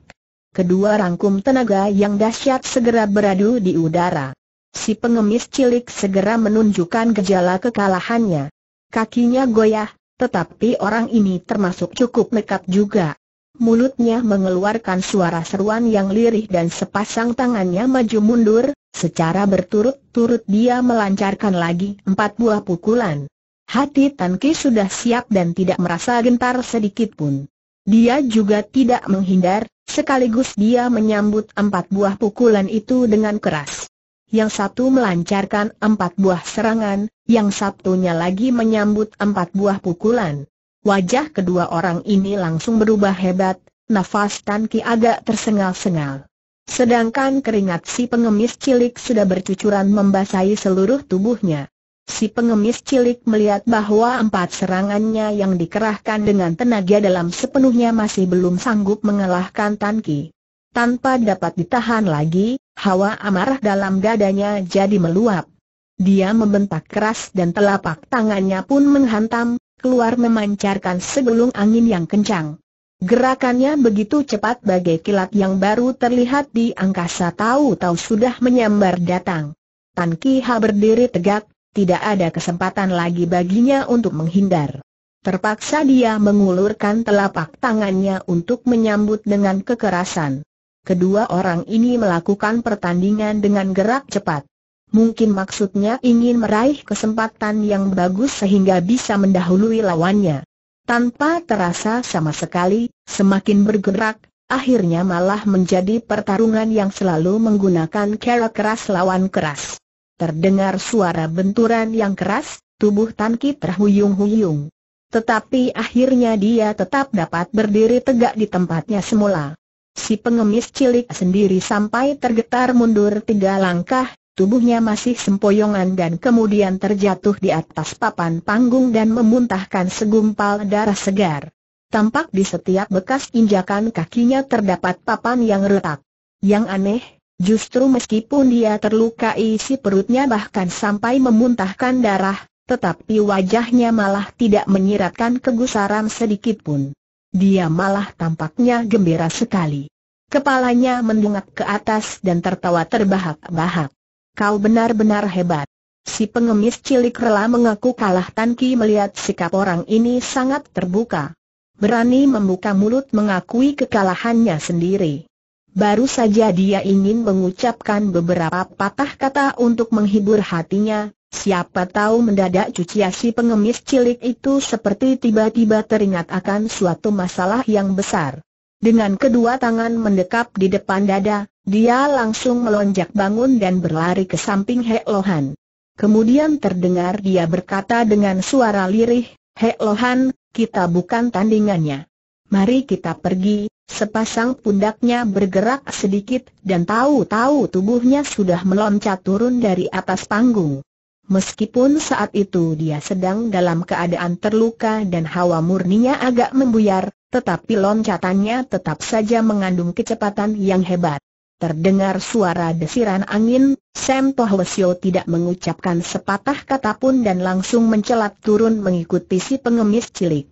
Kedua rangkum tenaga yang dahsyat segera beradu di udara. Si pengemis cilik segera menunjukkan gejala kekalahannya. Kakinya goyah, tetapi orang ini termasuk cukup nekat juga. Mulutnya mengeluarkan suara seruan yang lirih dan sepasang tangannya maju mundur, secara berturut-turut dia melancarkan lagi empat buah pukulan. Hati Tan sudah siap dan tidak merasa gentar sedikit pun. Dia juga tidak menghindar, sekaligus dia menyambut empat buah pukulan itu dengan keras yang satu melancarkan empat buah serangan, yang satunya lagi menyambut empat buah pukulan. Wajah kedua orang ini langsung berubah hebat, nafas Tan Ki agak tersengal-sengal. Sedangkan keringat si pengemis cilik sudah bercucuran membasahi seluruh tubuhnya. Si pengemis cilik melihat bahwa empat serangannya yang dikerahkan dengan tenaga dalam sepenuhnya masih belum sanggup mengalahkan Tan Ki. Tanpa dapat ditahan lagi, Hawa amarah dalam dadanya jadi meluap. Dia membentak keras dan telapak tangannya pun menghantam, keluar memancarkan segelung angin yang kencang. Gerakannya begitu cepat bagai kilat yang baru terlihat di angkasa tahu-tahu sudah menyambar datang. Tan Ki Ha berdiri tegak, tidak ada kesempatan lagi baginya untuk menghindar. Terpaksa dia mengulurkan telapak tangannya untuk menyambut dengan kekerasan kedua orang ini melakukan pertandingan dengan gerak cepat. Mungkin maksudnya ingin meraih kesempatan yang bagus sehingga bisa mendahului lawannya. Tanpa terasa sama sekali, semakin bergerak, akhirnya malah menjadi pertarungan yang selalu menggunakan kera keras lawan keras. Terdengar suara benturan yang keras, tubuh Tan terhuyung-huyung. Tetapi akhirnya dia tetap dapat berdiri tegak di tempatnya semula. Si pengemis cilik sendiri sampai tergetar mundur tiga langkah, tubuhnya masih sempoyongan dan kemudian terjatuh di atas papan panggung dan memuntahkan segumpal darah segar. Tampak di setiap bekas injakan kakinya terdapat papan yang retak. Yang aneh, justru meskipun dia terluka isi perutnya bahkan sampai memuntahkan darah, tetapi wajahnya malah tidak menyiratkan kegusaran sedikitpun dia malah tampaknya gembira sekali. Kepalanya mendongak ke atas dan tertawa terbahak-bahak. Kau benar-benar hebat. Si pengemis cilik rela mengaku kalah Tan melihat sikap orang ini sangat terbuka. Berani membuka mulut mengakui kekalahannya sendiri. Baru saja dia ingin mengucapkan beberapa patah kata untuk menghibur hatinya, Siapa tahu mendadak cucia si pengemis cilik itu seperti tiba-tiba teringat akan suatu masalah yang besar. Dengan kedua tangan mendekap di depan dada, dia langsung melonjak bangun dan berlari ke samping Hek Lohan. Kemudian terdengar dia berkata dengan suara lirih, Hek Lohan, kita bukan tandingannya. Mari kita pergi, sepasang pundaknya bergerak sedikit dan tahu-tahu tubuhnya sudah meloncat turun dari atas panggung. Meskipun saat itu dia sedang dalam keadaan terluka dan hawa murninya agak membuyar, tetapi loncatannya tetap saja mengandung kecepatan yang hebat. Terdengar suara desiran angin, Sam Tohwesyo tidak mengucapkan sepatah kata pun dan langsung mencelat turun mengikuti si pengemis cilik.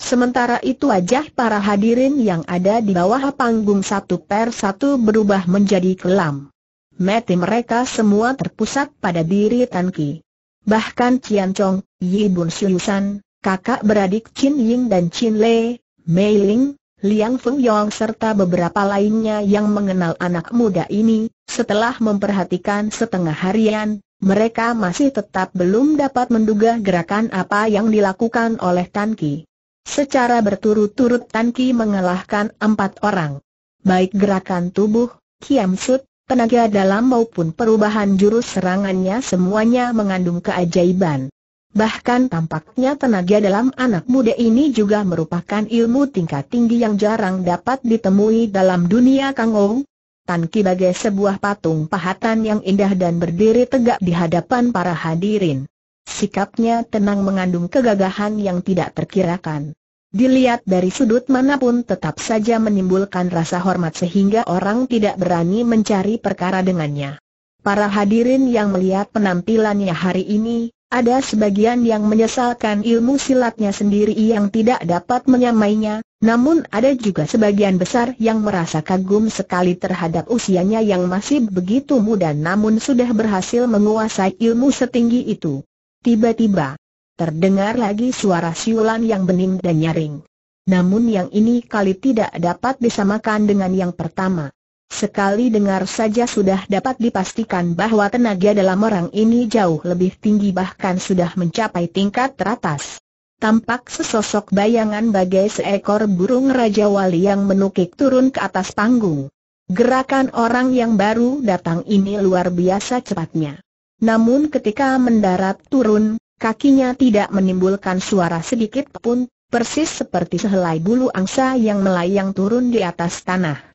Sementara itu wajah para hadirin yang ada di bawah panggung satu per satu berubah menjadi kelam. Mati mereka semua terpusat pada diri Tan Ki. Bahkan Cian Chong, Yi Bun Siusan, kakak beradik Chin Ying dan Chin Le, Mei Ling, Liang Feng Yong serta beberapa lainnya yang mengenal anak muda ini, setelah memperhatikan setengah harian, mereka masih tetap belum dapat menduga gerakan apa yang dilakukan oleh Tan Ki. Secara berturut-turut Tan Ki mengalahkan empat orang. Baik gerakan tubuh, Kiam Sut, Tenaga dalam maupun perubahan jurus serangannya semuanya mengandung keajaiban. Bahkan tampaknya tenaga dalam anak muda ini juga merupakan ilmu tingkat tinggi yang jarang dapat ditemui dalam dunia Ong. Tan Ki bagai sebuah patung pahatan yang indah dan berdiri tegak di hadapan para hadirin. Sikapnya tenang mengandung kegagahan yang tidak terkirakan. Dilihat dari sudut manapun tetap saja menimbulkan rasa hormat sehingga orang tidak berani mencari perkara dengannya. Para hadirin yang melihat penampilannya hari ini, ada sebagian yang menyesalkan ilmu silatnya sendiri yang tidak dapat menyamainya, namun ada juga sebagian besar yang merasa kagum sekali terhadap usianya yang masih begitu muda namun sudah berhasil menguasai ilmu setinggi itu. Tiba-tiba, terdengar lagi suara siulan yang bening dan nyaring. Namun yang ini kali tidak dapat disamakan dengan yang pertama. Sekali dengar saja sudah dapat dipastikan bahwa tenaga dalam orang ini jauh lebih tinggi bahkan sudah mencapai tingkat teratas. Tampak sesosok bayangan bagai seekor burung Raja Wali yang menukik turun ke atas panggung. Gerakan orang yang baru datang ini luar biasa cepatnya. Namun ketika mendarat turun, kakinya tidak menimbulkan suara sedikit pun, persis seperti sehelai bulu angsa yang melayang turun di atas tanah.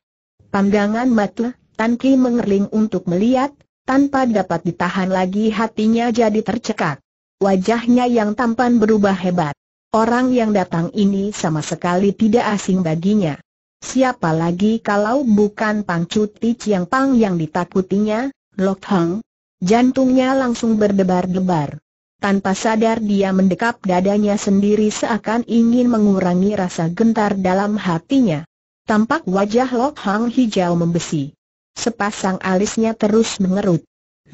Pandangan mata, Tan Ki mengerling untuk melihat, tanpa dapat ditahan lagi hatinya jadi tercekak. Wajahnya yang tampan berubah hebat. Orang yang datang ini sama sekali tidak asing baginya. Siapa lagi kalau bukan Pang Cuti Chiang Pang yang ditakutinya, Lok Hang? Jantungnya langsung berdebar-debar. Tanpa sadar dia mendekap dadanya sendiri seakan ingin mengurangi rasa gentar dalam hatinya. Tampak wajah Lok Hang hijau membesi. Sepasang alisnya terus mengerut.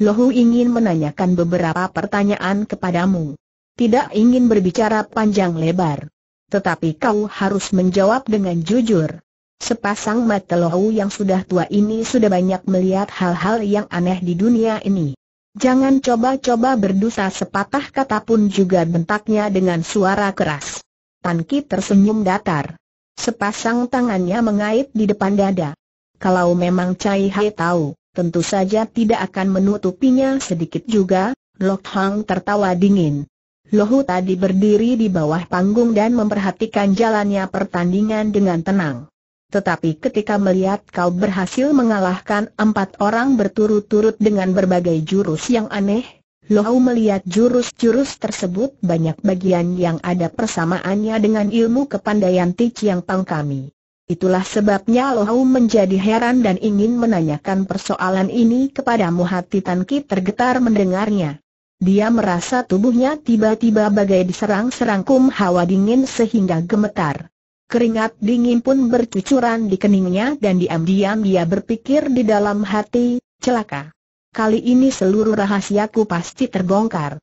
Lohu ingin menanyakan beberapa pertanyaan kepadamu. Tidak ingin berbicara panjang lebar. Tetapi kau harus menjawab dengan jujur. Sepasang mata Lohu yang sudah tua ini sudah banyak melihat hal-hal yang aneh di dunia ini. Jangan coba-coba berdosa sepatah kata pun juga bentaknya dengan suara keras. Tan Ki tersenyum datar. Sepasang tangannya mengait di depan dada. Kalau memang Cai Hai tahu, tentu saja tidak akan menutupinya sedikit juga, Lok Hang tertawa dingin. Lohu tadi berdiri di bawah panggung dan memperhatikan jalannya pertandingan dengan tenang tetapi ketika melihat kau berhasil mengalahkan empat orang berturut-turut dengan berbagai jurus yang aneh, Lohau melihat jurus-jurus tersebut banyak bagian yang ada persamaannya dengan ilmu kepandaian Tici yang Pang kami. Itulah sebabnya Lohau menjadi heran dan ingin menanyakan persoalan ini kepada Muhati Tan Ki tergetar mendengarnya. Dia merasa tubuhnya tiba-tiba bagai diserang serangkum hawa dingin sehingga gemetar. Keringat dingin pun bercucuran di keningnya dan diam-diam dia berpikir di dalam hati, celaka. Kali ini seluruh rahasiaku pasti terbongkar.